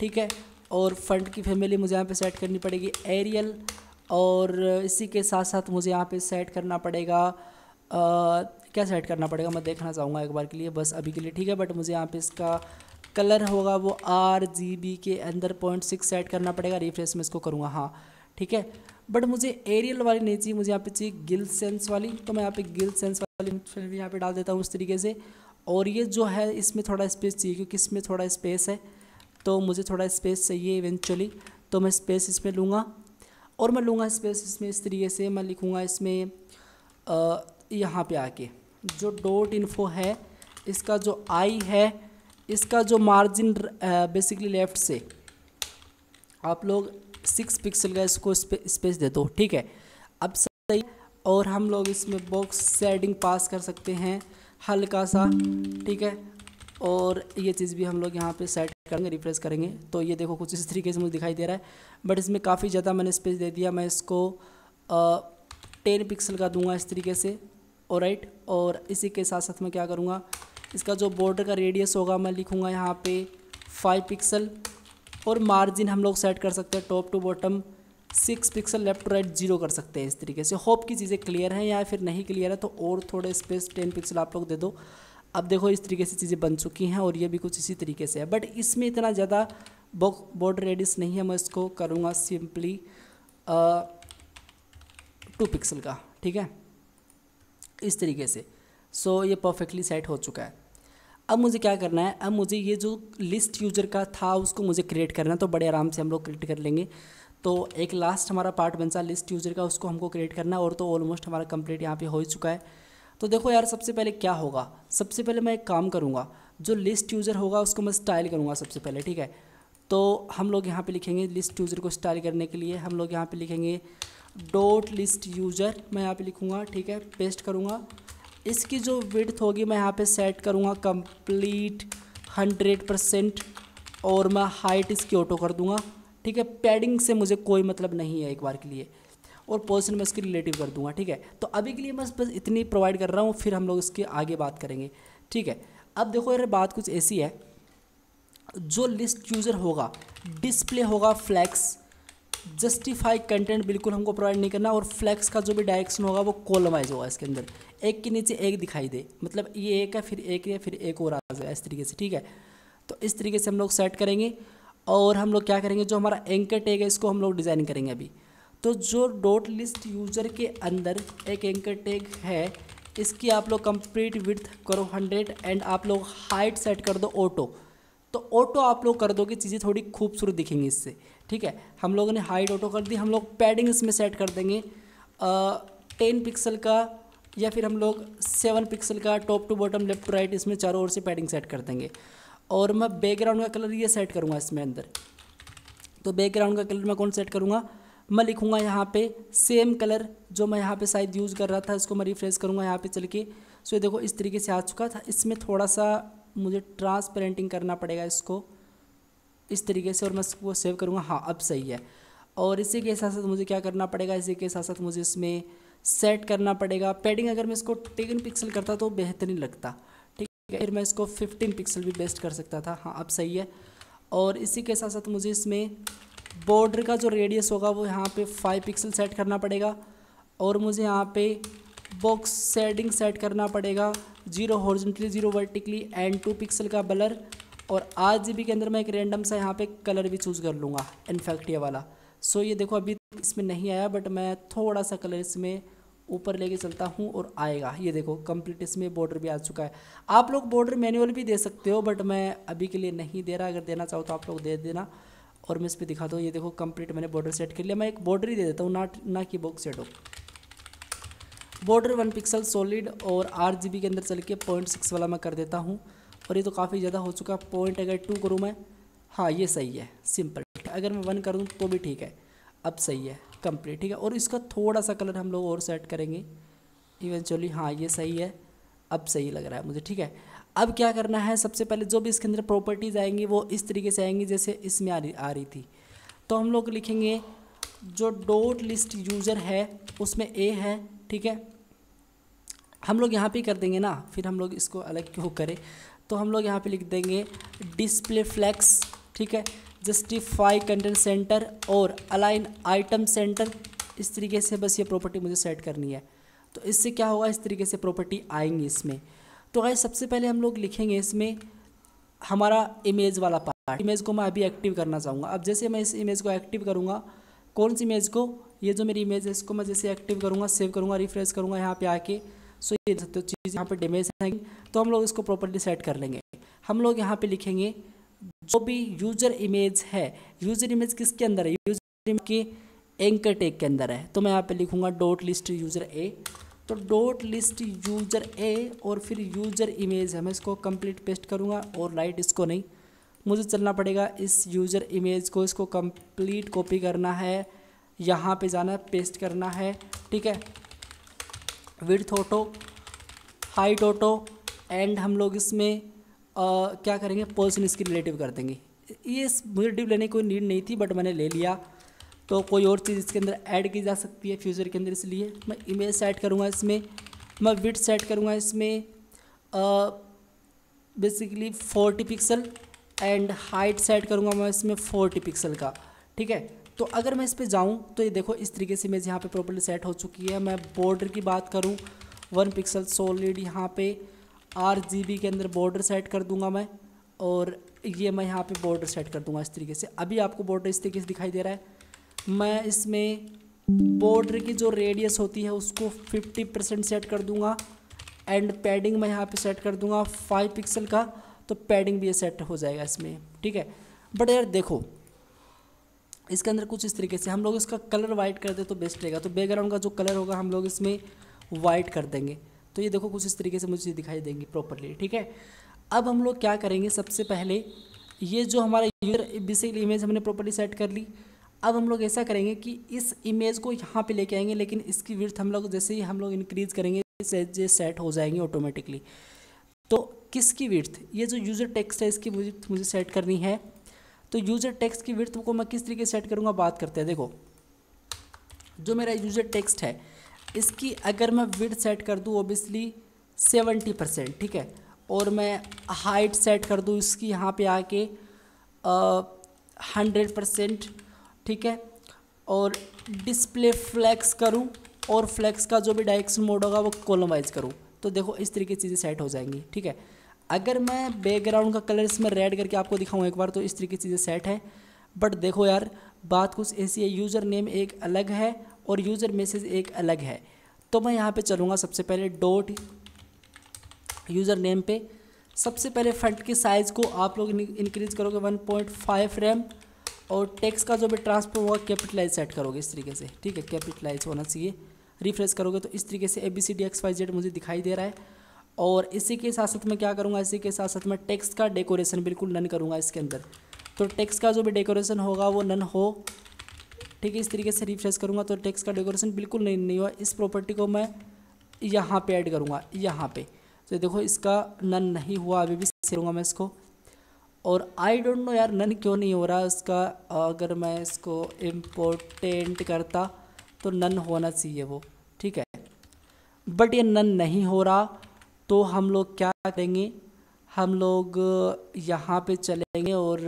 ठीक है और फ्रंट की फैमिली मुझे यहाँ पे सेट करनी पड़ेगी एरियल और इसी के साथ साथ मुझे यहाँ पे सेट करना पड़ेगा आ, क्या सेट करना पड़ेगा मैं देखना चाहूँगा एक बार के लिए बस अभी के लिए ठीक है बट मुझे यहाँ पे इसका कलर होगा वो आर जी बी के अंदर पॉइंट सिक्स सेट करना पड़ेगा रिफ्रेश में इसको करूँगा हाँ ठीक है बट मुझे एरियल वाली नहीं चाहिए मुझे यहाँ पे चाहिए गिल सेंस वाली तो मैं यहाँ पे गिल सेंस वाली फिल्म यहाँ पे डाल देता हूँ उस तरीके से और ये जो है इसमें थोड़ा स्पेस चाहिए क्योंकि इसमें थोड़ा स्पेस है तो मुझे थोड़ा स्पेस चाहिए इवेंचुअली तो मैं स्पेस इसमें लूँगा और मैं लूँगा स्पेस इसमें इस तरीके से मैं लिखूँगा इसमें यहाँ पे आके जो डॉट इन्फो है इसका जो आई है इसका जो मार्जिन बेसिकली लेफ़्ट से आप लोग सिक्स पिक्सल का इसको स्पेस दे दो ठीक है अब सही और हम लोग इसमें बॉक्स सेटिंग पास कर सकते हैं हल्का सा ठीक है और ये चीज़ भी हम लोग यहाँ पे सेट करेंगे रिफ्रेश करेंगे तो ये देखो कुछ इस तरीके से मुझे दिखाई दे रहा है बट इसमें काफ़ी ज़्यादा मैंने स्पेस दे दिया मैं इसको टेन पिक्सल का दूंगा इस तरीके से और राइट और इसी के साथ साथ मैं क्या करूँगा इसका जो बॉर्डर का रेडियस होगा मैं लिखूँगा यहाँ पे फाइव पिक्सल और मार्जिन हम लोग सेट कर सकते हैं top to bottom six pixel left right zero कर सकते हैं इस तरीके से होप की चीज़ें क्लियर हैं या फिर नहीं क्लियर है तो और थोड़े स्पेस टेन पिक्सल आप लोग दे दो अब देखो इस तरीके से चीज़ें बन चुकी हैं और ये भी कुछ इसी तरीके से है बट इसमें इतना ज़्यादा बॉर्डर रेडिस नहीं है मैं इसको करूँगा सिंपली टू पिक्सल का ठीक है इस तरीके से सो so, ये परफेक्टली सेट हो चुका है अब मुझे क्या करना है अब मुझे ये जो लिस्ट यूजर का था उसको मुझे क्रिएट करना है तो बड़े आराम से हम लोग क्रिएट कर लेंगे तो एक लास्ट हमारा पार्ट बन सा लिस्ट यूजर का उसको हमको क्रिएट करना है और तो ऑलमोस्ट हमारा कंप्लीट यहाँ पे हो ही चुका है तो देखो यार सबसे पहले क्या होगा सबसे पहले मैं एक काम करूँगा जो लिस्ट यूज़र होगा उसको मैं स्टाइल करूँगा सबसे पहले ठीक है तो हम लोग यहाँ पे लिखेंगे लिस्ट यूज़र को स्टाइल करने के लिए हम लोग यहाँ पे लिखेंगे डोट लिस्ट यूज़र मैं यहाँ पे लिखूँगा ठीक है पेस्ट करूँगा इसकी जो विड्थ होगी मैं यहाँ पे सेट करूँगा कंप्लीट हंड्रेड परसेंट और मैं हाइट इसकी ऑटो कर दूँगा ठीक है पैडिंग से मुझे कोई मतलब नहीं है एक बार के लिए और पोजिशन में इसके रिलेटिव कर दूंगा ठीक है तो अभी के लिए मैं बस इतनी प्रोवाइड कर रहा हूँ फिर हम लोग इसके आगे बात करेंगे ठीक है अब देखो यार बात कुछ ऐसी है जो लिस्ट यूज़र होगा डिस्प्ले होगा फ्लैक्स जस्टिफाई कंटेंट बिल्कुल हमको प्रोवाइड नहीं करना और फ्लैक्स का जो भी डायरेक्शन होगा वो कॉलमाइज होगा इसके अंदर एक के नीचे एक दिखाई दे मतलब ये एक है फिर एक है फिर एक और आ जाएगा इस तरीके से ठीक है तो इस तरीके से हम लोग सेट करेंगे और हम लोग क्या करेंगे जो हमारा एंकर टेग है इसको हम लोग डिज़ाइन करेंगे अभी तो जो डॉट लिस्ट यूजर के अंदर एक एंकर टैग है इसकी आप लोग कंप्लीट विथ करो हंड्रेड एंड आप लोग हाइट सेट कर दो ऑटो तो ऑटो आप लोग कर दोगे चीज़ें थोड़ी खूबसूरत दिखेंगी इससे ठीक है हम लोगों ने हाइट ऑटो कर दी हम लोग पैडिंग इसमें सेट कर देंगे टेन पिक्सल का या फिर हम लोग सेवन पिक्सल का top to bottom left to right इसमें चारों ओर से पैडिंग सेट कर देंगे और मैं बैकग्राउंड का कलर ये सेट करूँगा इसमें अंदर तो बैकग्राउंड का कलर मैं कौन सेट करूँगा मैं लिखूँगा यहाँ पे सेम कलर जो मैं यहाँ पे शायद यूज़ कर रहा था इसको मैं रिफ्रेश करूँगा यहाँ पे चल के सो ये देखो इस तरीके से आ चुका था इसमें थोड़ा सा मुझे ट्रांसपेरेंटिंग करना पड़ेगा इसको इस तरीके से और मैं इसको सेव करूँगा हाँ अब सही है और इसी के साथ साथ मुझे क्या करना पड़ेगा इसी के साथ साथ मुझे इसमें सेट करना पड़ेगा पेडिंग अगर मैं इसको टेन पिक्सल करता तो बेहतरीन लगता ठीक है फिर मैं इसको फिफ्टीन पिक्सल भी बेस्ट कर सकता था हाँ अब सही है और इसी के साथ साथ मुझे इसमें बॉर्डर का जो रेडियस होगा वो यहाँ पे फाइव पिक्सल सेट करना पड़ेगा और मुझे यहाँ पे बॉक्स सेटिंग सेट करना पड़ेगा zero horizontally zero vertically and two pixel का बलर और आठ जी के अंदर मैं एक रेंडम सा यहाँ पे कलर भी चूज़ कर लूँगा इनफैक्ट ये वाला सो ये देखो अभी इसमें नहीं आया बट मैं थोड़ा सा कलर इसमें ऊपर लेके चलता हूँ और आएगा ये देखो कंप्लीट इसमें बॉर्डर भी आ चुका है आप लोग बॉर्डर मैनुअल भी दे सकते हो बट मैं अभी के लिए नहीं दे रहा अगर देना चाहो तो आप लोग दे देना और मैं इस पर दिखाता हूँ ये देखो कंप्लीट मैंने बॉर्डर सेट कर लिया मैं एक बॉर्डर ही दे देता हूँ नाट ना कि बॉक्स सेट हो बॉर्डर वन पिक्सल सॉलिड और आठ जी के अंदर चल के पॉइंट सिक्स वाला मैं कर देता हूँ और ये तो काफ़ी ज़्यादा हो चुका पॉइंट अगर टू करूँ मैं हाँ ये सही है सिंपल अगर मैं वन कर दूँ तो भी ठीक है अब सही है कंप्लीट ठीक है और इसका थोड़ा सा कलर हम लोग और सेट करेंगे इवेंचुअली हाँ ये सही है अब सही लग रहा है मुझे ठीक है अब क्या करना है सबसे पहले जो भी इसके अंदर प्रॉपर्टीज़ आएंगी वो इस तरीके से आएंगी जैसे इसमें आ रही आ रही थी तो हम लोग लिखेंगे जो डोट लिस्ट यूज़र है उसमें ए है ठीक है हम लोग यहाँ पे कर देंगे ना फिर हम लोग इसको अलग क्यों करें तो हम लोग यहाँ पे लिख देंगे डिस्प्ले फ्लैक्स ठीक है जस्टिफाई कंटेंट सेंटर और अलाइन आइटम सेंटर इस तरीके से बस ये प्रॉपर्टी मुझे सेट करनी है तो इससे क्या होगा इस तरीके से प्रॉपर्टी आएंगी इसमें तो गाइस सबसे पहले हम लोग लिखेंगे इसमें हमारा इमेज वाला पार्ट इमेज को मैं अभी एक्टिव करना चाहूँगा अब जैसे मैं इस इमेज को एक्टिव करूँगा कौन सी इमेज को ये जो मेरी इमेज है इसको मैं जैसे एक्टिव करूँगा सेव करूँगा रिफ्रेश करूँगा यहाँ पे आके सो ये तो चीज़ यहाँ पे डैमेज है तो हम लोग इसको प्रॉपरली सेट कर लेंगे हम लोग यहाँ पे लिखेंगे जो भी यूजर इमेज है यूजर इमेज किसके अंदर है यूजर इमेज के एंकर टेक के अंदर है तो मैं यहाँ पे लिखूँगा डॉट लिस्ट यूजर ए तो डॉट लिस्ट यूजर ए और फिर यूजर इमेज है मैं इसको कंप्लीट पेस्ट करूँगा और लाइट इसको नहीं मुझे चलना पड़ेगा इस यूजर इमेज को इसको कंप्लीट कॉपी करना है यहाँ पे जाना है पेस्ट करना है ठीक है width auto height auto and हम लोग इसमें आ, क्या करेंगे पोजिशन इसकी रिलेटिव कर देंगे ये मुझे डिव लेने की कोई नीड नहीं थी बट मैंने ले लिया तो कोई और चीज़ इसके अंदर ऐड की जा सकती है फ्यूचर के अंदर इसलिए मैं इमेज सेट करूँगा इसमें मैं विट सेट करूँगा इसमें basically forty pixel and height set करूँगा मैं इसमें फोर्टी पिक्सल का ठीक है तो अगर मैं इस पर जाऊँ तो ये देखो इस तरीके से इमेज यहाँ पर प्रॉपरली सेट हो चुकी है मैं बॉर्डर की बात करूँ वन पिक्सल सॉलिड यहाँ पर आर के अंदर बॉर्डर सेट कर दूँगा मैं और ये मैं यहाँ पे बॉर्डर सेट कर दूँगा इस तरीके से अभी आपको बॉर्डर इस तरीके से दिखाई दे रहा है मैं इसमें बॉर्डर की जो रेडियस होती है उसको 50 परसेंट सेट कर दूंगा एंड पैडिंग मैं यहाँ पे सेट कर दूंगा 5 पिक्सल का तो पैडिंग भी ये सेट हो जाएगा इसमें ठीक है बट यार देखो इसके अंदर कुछ इस तरीके से हम लोग इसका कलर वाइट कर दे तो बेस्ट रहेगा तो बैकग्राउंड का जो कलर होगा हम लोग इसमें वाइट कर देंगे तो ये देखो कुछ इस तरीके से मुझे दिखाई देंगी प्रॉपरली ठीक है अब हम लोग क्या करेंगे सबसे पहले ये जो हमारा यूजर बेसिकली इमेज हमने प्रॉपरली सेट कर ली अब हम लोग ऐसा करेंगे कि इस इमेज को यहाँ पे लेके आएंगे लेकिन इसकी विर्थ हम लोग जैसे ही हम लोग इंक्रीज करेंगे ये सेट हो जाएंगे ऑटोमेटिकली तो किसकी विर्थ ये जो यूज़र टेक्स्ट है इसकी मुझे मुझे सेट करनी है तो यूज़र टेक्स्ट की विर्थ को मैं किस तरीके सेट करूँगा बात करते हैं देखो जो मेरा यूज़र टेक्स्ट है इसकी अगर मैं विर्थ सेट कर दूँ ओबियसली सेवेंटी परसेंट ठीक है और मैं हाइट सेट कर दूँ इसकी यहाँ पे आके हंड्रेड परसेंट ठीक है और डिस्प्ले फ्लैक्स करूँ और फ्लैक्स का जो भी डायरेक्शन मोड होगा वो कॉलम वाइज करूँ तो देखो इस तरीके की चीज़ें सेट हो जाएंगी ठीक है अगर मैं बैकग्राउंड का कलर इसमें रेड करके आपको दिखाऊँ एक बार तो इस तरीके की चीज़ें सेट है बट देखो यार बात कुछ ऐसी है यूज़र नेम एक अलग है और यूज़र मैसेज एक अलग है तो मैं यहाँ पे चलूँगा सबसे पहले डॉट यूज़र नेम पे सबसे पहले फ्रंट की साइज़ को आप लोग इंक्रीज़ करोगे 1.5 रैम और टैक्स का जो भी ट्रांसफर होगा कैपिटलाइज सेट करोगे इस तरीके से ठीक है कैपिटलाइज होना चाहिए रिफ्रेश करोगे तो इस तरीके से A B C D X Y Z मुझे दिखाई दे रहा है और इसी के साथ साथ मैं क्या करूँगा इसी के साथ साथ मैं टैक्स का डेकोरेशन बिल्कुल नन करूँगा इसके अंदर तो टैक्स का जो भी डेकोरेशन होगा वो नन हो ठीक है इस तरीके से रिफ्रेश करूँगा तो टैक्स का डेकोरेशन बिल्कुल नहीं नहीं हुआ इस प्रॉपर्टी को मैं यहाँ पे ऐड करूँगा यहाँ पे तो देखो इसका नन नहीं हुआ अभी भी सीखूँगा मैं इसको और आई डोंट नो यार नन क्यों नहीं हो रहा उसका अगर मैं इसको इम्पोर्टेंट करता तो नन होना चाहिए वो ठीक है बट ये नन नहीं हो रहा तो हम लोग क्या करेंगे हम लोग यहाँ पे चलेंगे और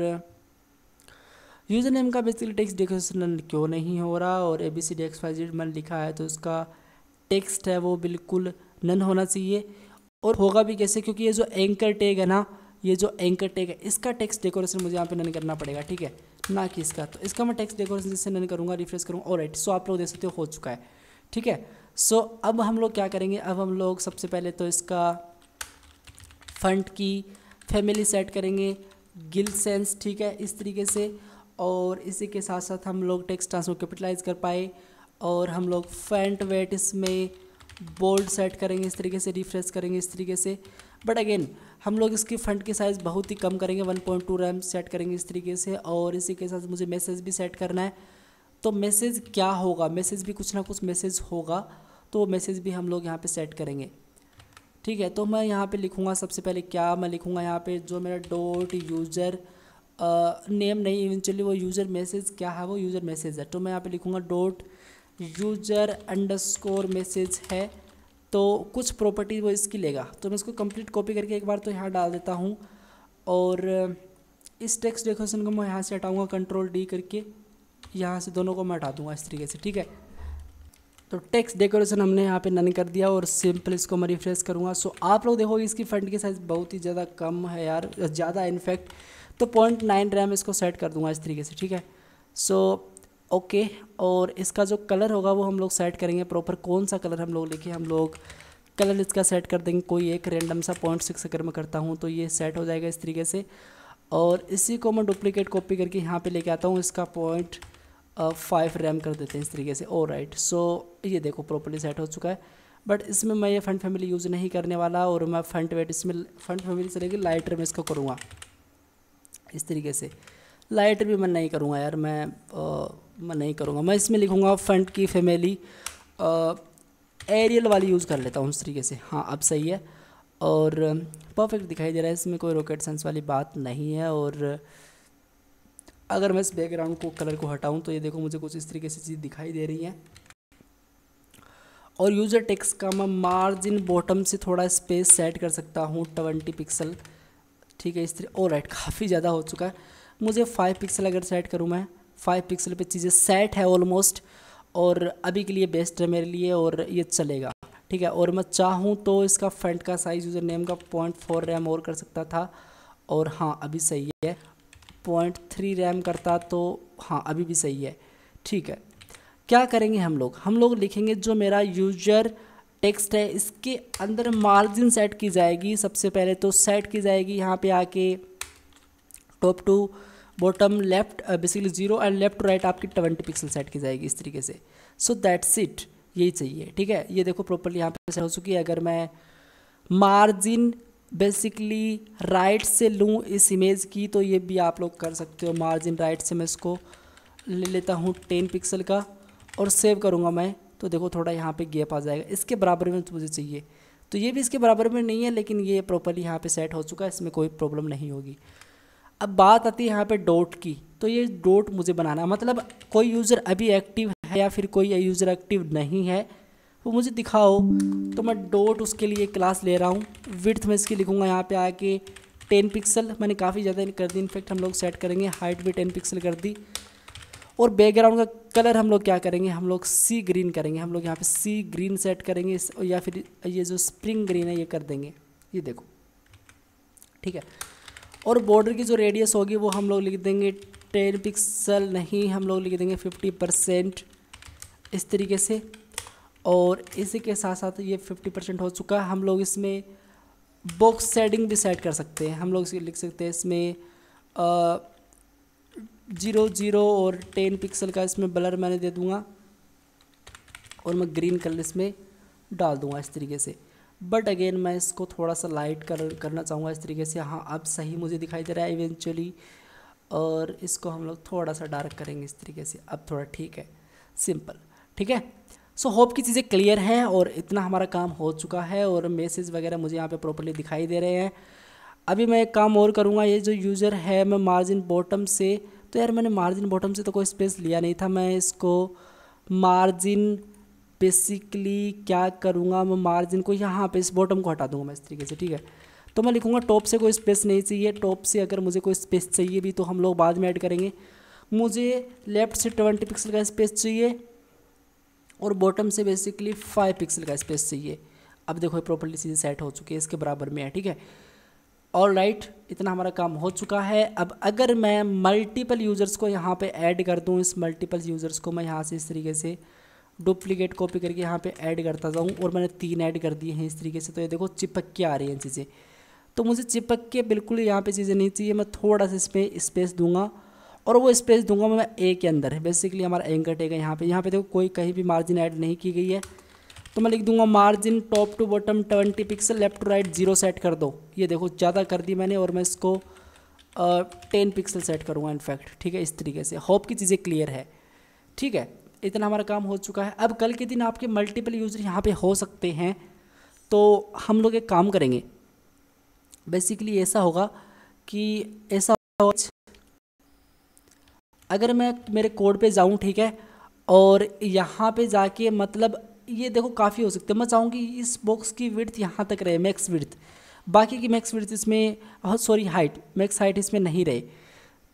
यूज़र नेम का बेसिकली टेक्स्ट डेकोरेशन नन क्यों नहीं हो रहा और A B C D X Y Z मैंने लिखा है तो उसका टेक्स्ट है वो बिल्कुल नन होना चाहिए और होगा भी कैसे क्योंकि ये जो एंकर टेग है ना ये जो एंकर टेक है इसका टेक्स्ट डेकोरेशन मुझे यहाँ पे नन करना पड़ेगा ठीक है ना कि इसका तो इसका मैं टेक्स्ट डेकोरेशन जिससे नन करूँगा रिफ्रेश करूँगा और राइट सो आप लोग देख सकते हो हो चुका है ठीक है सो अब हम लोग क्या करेंगे अब हम लोग सबसे पहले तो इसका फंट की फैमिली सेट करेंगे गिल सेंस ठीक है इस तरीके से और इसी के साथ साथ हम लोग टेक्स ट्रांसफर कैपिटलाइज कर पाए और हम लोग फैंट वेट इसमें बोल्ड सेट करेंगे इस तरीके से रिफ्रेश करेंगे इस तरीके से बट अगेन हम लोग इसकी फ़ंड की साइज़ बहुत ही कम करेंगे one point two rem set करेंगे इस तरीके से और इसी के साथ मुझे मैसेज भी सेट करना है तो मैसेज क्या होगा मैसेज भी कुछ ना कुछ मैसेज होगा तो मैसेज भी हम लोग यहाँ पर सेट करेंगे ठीक है तो मैं यहाँ पे लिखूँगा सबसे पहले क्या मैं लिखूँगा यहाँ पर जो मेरा डोट यूज़र नेम नहीं इवेंचुअली वो यूज़र मैसेज क्या है वो यूज़र मैसेज है तो मैं यहाँ पर लिखूँगा डोट यूज़र स्कोर मैसेज है तो कुछ प्रॉपर्टी वो इसकी लेगा तो मैं इसको कंप्लीट कॉपी करके एक बार तो यहाँ डाल देता हूँ और इस टेक्स्ट डेकोरेशन को मैं यहाँ से हटाऊँगा कंट्रोल डी करके यहाँ से दोनों को मैं हटा दूँगा इस तरीके से ठीक है तो टेक्स्ट डेकोरेशन हमने यहाँ पे नन कर दिया और सिंपल इसको मैं रिफ्रेश करूँगा सो आप लोग देखोगे इसकी फ्रंट की साइज़ बहुत ही ज़्यादा कम है यार ज़्यादा इनफैक्ट तो पॉइंट नाइन रैम इसको सेट कर दूँगा इस तरीके से ठीक है सो ओके और इसका जो कलर होगा वो हम लोग सेट करेंगे प्रॉपर कौन सा कलर हम लोग लेके हम लोग कलर इसका सेट कर देंगे कोई एक रेंडम सा पॉइंट सिक्स अगर मैं करता हूँ तो ये सेट हो जाएगा इस तरीके से और इसी को मैं डुप्लीकेट कॉपी करके यहाँ पे लेके आता हूँ इसका पॉइंट फाइव रैम कर देते हैं इस तरीके से ओ राइट सो ये देखो प्रॉपरली सेट हो चुका है बट इसमें मैं ये फ्रंट फैमिली यूज़ नहीं करने वाला और मैं फ्रंट वेट इसमें फ्रंट फैमिली से लेकर लाइटर में इसको करूँगा इस तरीके से लाइटर भी मैं नहीं करूँगा यार मैं आ, मैं नहीं करूँगा मैं इसमें लिखूँगा फ्रंट की फैमिली एरियल वाली यूज़ कर लेता हूँ उस तरीके से हाँ अब सही है और परफेक्ट दिखाई दे रहा है इसमें कोई रॉकेट सेंस वाली बात नहीं है और अगर मैं इस बैकग्राउंड को कलर को हटाऊं तो ये देखो मुझे कुछ इस तरीके से चीज़ दिखाई दे रही है और यूज़र टेक्स का मैं मार्जिन बॉटम से थोड़ा स्पेस सेट कर सकता हूँ ट्वेंटी पिक्सल ठीक है इस तरह और राइट काफ़ी ज़्यादा हो चुका है मुझे फाइव पिक्सल अगर सेट करूँ मैं फाइव पिक्सल पे चीज़ें सेट है ऑलमोस्ट और अभी के लिए बेस्ट है मेरे लिए और ये चलेगा ठीक है और मैं चाहूँ तो इसका फ्रंट का साइज़ यूज़र नेम का पॉइंट फोर रैम और कर सकता था और हाँ अभी सही है पॉइंट थ्री रैम करता तो हाँ अभी भी सही है ठीक है क्या करेंगे हम लोग हम लोग लिखेंगे जो मेरा यूजर टेक्स्ट है इसके अंदर मार्जिन सेट की जाएगी सबसे पहले तो सेट की जाएगी यहाँ पे आके top to bottom left basically zero and left right आपकी ट्वेंटी पिक्सल सेट की जाएगी इस तरीके से सो दैट्स इट यही चाहिए ठीक है ये देखो प्रॉपरली यहाँ पे सेट हो चुकी है अगर मैं मार्जिन बेसिकली राइट से लूँ इस इमेज की तो ये भी आप लोग कर सकते हो मार्जिन राइट से मैं इसको ले लेता हूँ टेन पिक्सल का और सेव करूँगा मैं तो देखो थोड़ा यहाँ पे गैप आ जाएगा इसके बराबर में तो मुझे चाहिए तो ये भी इसके बराबर में नहीं है लेकिन ये प्रॉपरली यहाँ पे सेट हो चुका है इसमें कोई प्रॉब्लम नहीं होगी अब बात आती है यहाँ पे डोट की तो ये डोट मुझे बनाना मतलब कोई यूज़र अभी एक्टिव है या फिर कोई यूज़र एक्टिव नहीं है वो मुझे दिखाओ तो मैं डोट उसके लिए क्लास ले रहा हूँ विथ में इसकी लिखूँगा यहाँ पे आके टेन पिक्सल मैंने काफ़ी ज़्यादा कर दी इनफेक्ट हम लोग सेट करेंगे हाइट भी टेन पिक्सल कर दी और बैकग्राउंड का कलर हम लोग क्या करेंगे हम लोग सी ग्रीन करेंगे हम लोग यहाँ पे सी ग्रीन सेट करेंगे या फिर ये जो स्प्रिंग ग्रीन है ये कर देंगे ये देखो ठीक है और बॉर्डर की जो रेडियस होगी वो हम लोग लिख देंगे टेन पिक्सल नहीं हम लोग लिख देंगे फिफ्टी परसेंट इस तरीके से और इसी के साथ साथ ये फिफ्टी परसेंट हो चुका है हम लोग इसमें बॉक्स सेडिंग भी सेट कर सकते हैं हम लोग इसे लिख सकते हैं इसमें ज़ीरो ज़ीरो और टेन पिक्सल का इसमें ब्लर मैंने दे दूँगा और मैं ग्रीन कलर इसमें डाल दूँगा इस तरीके से बट अगेन मैं इसको थोड़ा सा लाइट कर करना चाहूँगा इस तरीके से हाँ अब सही मुझे दिखाई दे रहा है इवेंचुअली और इसको हम लोग थोड़ा सा डार्क करेंगे इस तरीके से अब थोड़ा ठीक है सिंपल ठीक है सो होप की चीज़ें क्लियर हैं और इतना हमारा काम हो चुका है और मैसेज वगैरह मुझे यहाँ पे प्रॉपरली दिखाई दे रहे हैं अभी मैं एक काम और करूँगा ये जो यूज़र है मैं मार्जिन बॉटम से तो यार मैंने मार्जिन बॉटम से तो कोई स्पेस लिया नहीं था मैं इसको मार्जिन बेसिकली क्या करूँगा मैं मार्जिन को यहाँ पे इस बॉटम को हटा दूँगा मैं इस तरीके से ठीक है तो मैं लिखूँगा टॉप से कोई स्पेस नहीं चाहिए टॉप से अगर मुझे कोई स्पेस चाहिए भी तो हम लोग बाद में ऐड करेंगे मुझे लेफ़्ट से ट्वेंटी पिक्सल का स्पेस चाहिए और बॉटम से बेसिकली फाइव पिक्सल का स्पेस चाहिए अब देखो प्रॉपर्ली सीधे सेट हो चुकी है इसके बराबर में है ठीक है और राइट इतना हमारा काम हो चुका है अब अगर मैं मल्टीपल यूज़र्स को यहाँ पे ऐड कर दूँ इस मल्टीपल यूज़र्स को मैं यहाँ से इस तरीके से डुप्लीकेट कॉपी करके यहाँ पे ऐड करता जाऊँ और मैंने तीन ऐड कर दिए हैं इस तरीके से तो ये देखो चिपक के आ रही हैं चीज़ें तो मुझे चिपक के बिल्कुल यहाँ पे चीज़ें नहीं चाहिए मैं थोड़ा सा इसमें स्पेस दूंगा और वो स्पेस दूंगा मैं ए के अंदर है बेसिकली हमारा एंकर टेगा यहाँ पर यहाँ पर देखो कोई कहीं भी मार्जिन ऐड नहीं की गई है तो मैं लिख दूंगा margin top to bottom twenty pixel left to right zero set कर दो ये देखो ज़्यादा कर दी मैंने और मैं इसको टेन पिक्सल सेट करूँगा इनफैक्ट ठीक है इस तरीके से होप की चीज़ें क्लियर है ठीक है इतना हमारा काम हो चुका है अब कल के दिन आपके मल्टीपल यूज़र यहाँ पे हो सकते हैं तो हम लोग एक काम करेंगे बेसिकली ऐसा होगा कि ऐसा अगर मैं मेरे कोड पे जाऊँ ठीक है और यहाँ पे जाके मतलब ये देखो काफ़ी हो सकते हैं मैं चाहूँगी इस बॉक्स की विर्थ यहाँ तक रहे मैक्स विर्थ बाकी की मैक्स विर्थ इसमें सॉरी हाइट मैक्स हाइट इसमें नहीं रहे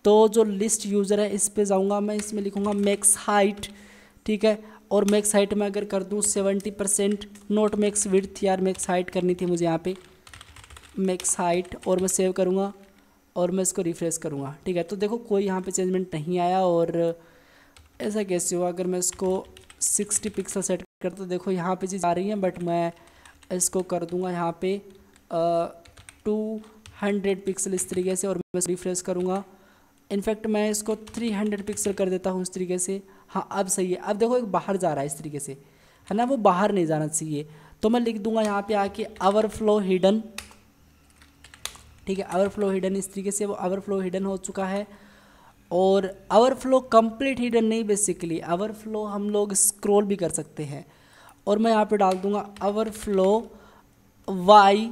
तो जो लिस्ट यूज़र है इस पर जाऊँगा मैं इसमें लिखूँगा मैक्स हाइट ठीक है और मैक्स हाइट में अगर कर दूँ seventy percent not max width यार मैक्स हाइट करनी थी मुझे यहाँ पे मैक्स हाइट और मैं सेव करूँगा और मैं इसको रिफ्रेश करूँगा ठीक है तो देखो कोई यहाँ पे चेंजमेंट नहीं आया और ऐसा कैसे हुआ अगर मैं इसको सिक्सटी पिक्सल सेट करता देखो यहाँ पर चीज़ आ रही है बट मैं इसको कर दूँगा यहाँ पर टू हंड्रेड पिक्सल इस तरीके से और मैं रिफ्रेश करूँगा इनफैक्ट मैं इसको थ्री हंड्रेड पिक्सल कर देता हूँ इस तरीके से हाँ अब सही है अब देखो एक बाहर जा रहा है इस तरीके से है ना वो बाहर नहीं जाना चाहिए तो मैं लिख दूंगा यहाँ पे आके आवर फ्लो हिडन ठीक है अवर फ्लो हिडन इस तरीके से वो आवर फ्लो हिडन हो चुका है और आवर फ्लो कम्प्लीट हिडन नहीं बेसिकली अवर फ्लो हम लोग स्क्रोल भी कर सकते हैं और मैं यहाँ पे डाल दूंगा overflow y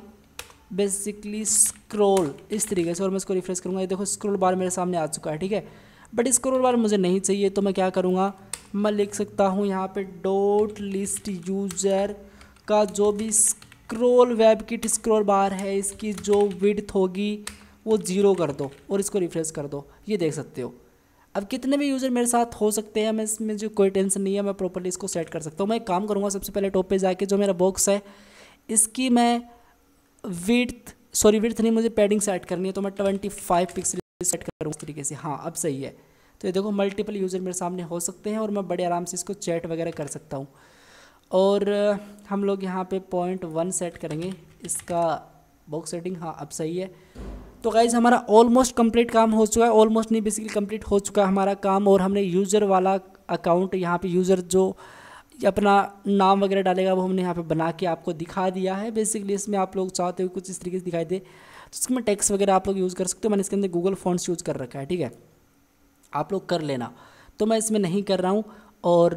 basically scroll इस तरीके से और मैं इसको रिफ्रेश करूँगा ये देखो स्क्रोल बार मेरे सामने आ चुका है ठीक है बट स्क्रोल बार मुझे नहीं चाहिए तो मैं क्या करूँगा मैं लिख सकता हूँ यहाँ पे डोट लिस्ट यूज़र का जो भी scroll webkit scroll bar है इसकी जो विड्थ होगी वो ज़ीरो कर दो और इसको रिफ्रेश कर दो ये देख सकते हो अब कितने भी यूज़र मेरे साथ हो सकते हैं मैं इसमें जो कोई टेंशन नहीं है मैं प्रॉपरली इसको सेट कर सकता हूँ मैं एक काम करूँगा सबसे पहले टॉप पे जाके जो मेरा बॉक्स है इसकी मैं विड्थ सॉरी विड्थ नहीं मुझे पैडिंग सेट करनी है तो मैं ट्वेंटी फाइव पिक्सल सेट करूँ इस तरीके से हाँ अब सही है तो ये देखो मल्टीपल यूज़र मेरे सामने हो सकते हैं और मैं बड़े आराम से इसको चैट वगैरह कर सकता हूँ और हम लोग यहाँ पे पॉइंट वन सेट करेंगे इसका बॉक्स सेटिंग हाँ अब सही है तो गाइज़ हमारा ऑलमोस्ट कंप्लीट काम हो चुका है ऑलमोस्ट नहीं बेसिकली कंप्लीट हो चुका है हमारा काम और हमने यूज़र वाला अकाउंट यहाँ पे यूज़र जो अपना नाम वगैरह डालेगा वो हमने यहाँ पे बना के आपको दिखा दिया है बेसिकली इसमें आप लोग चाहते हो कुछ इस तरीके से दिखाई दे जिसके में टैक्स वगैरह आप लोग यूज़ कर सकते हो मैंने इसके अंदर गूगल फॉन्ट्स यूज़ कर रखा है ठीक है आप लोग कर लेना तो मैं इसमें नहीं कर रहा हूँ और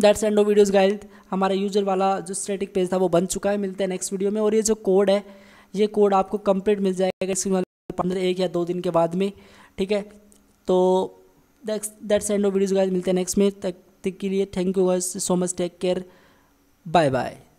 that's end of videos guys हमारा यूजर वाला जो स्ट्रेटिक पेज था वो बन चुका है मिलते हैं नेक्स्ट वीडियो में और ये जो कोड है ये कोड आपको कंप्लीट मिल जाएगा इसमें पंद्रह एक या दो दिन के बाद में ठीक है तो that's end of videos guys मिलते हैं नेक्स्ट में तक, के लिए thank you so much take care bye bye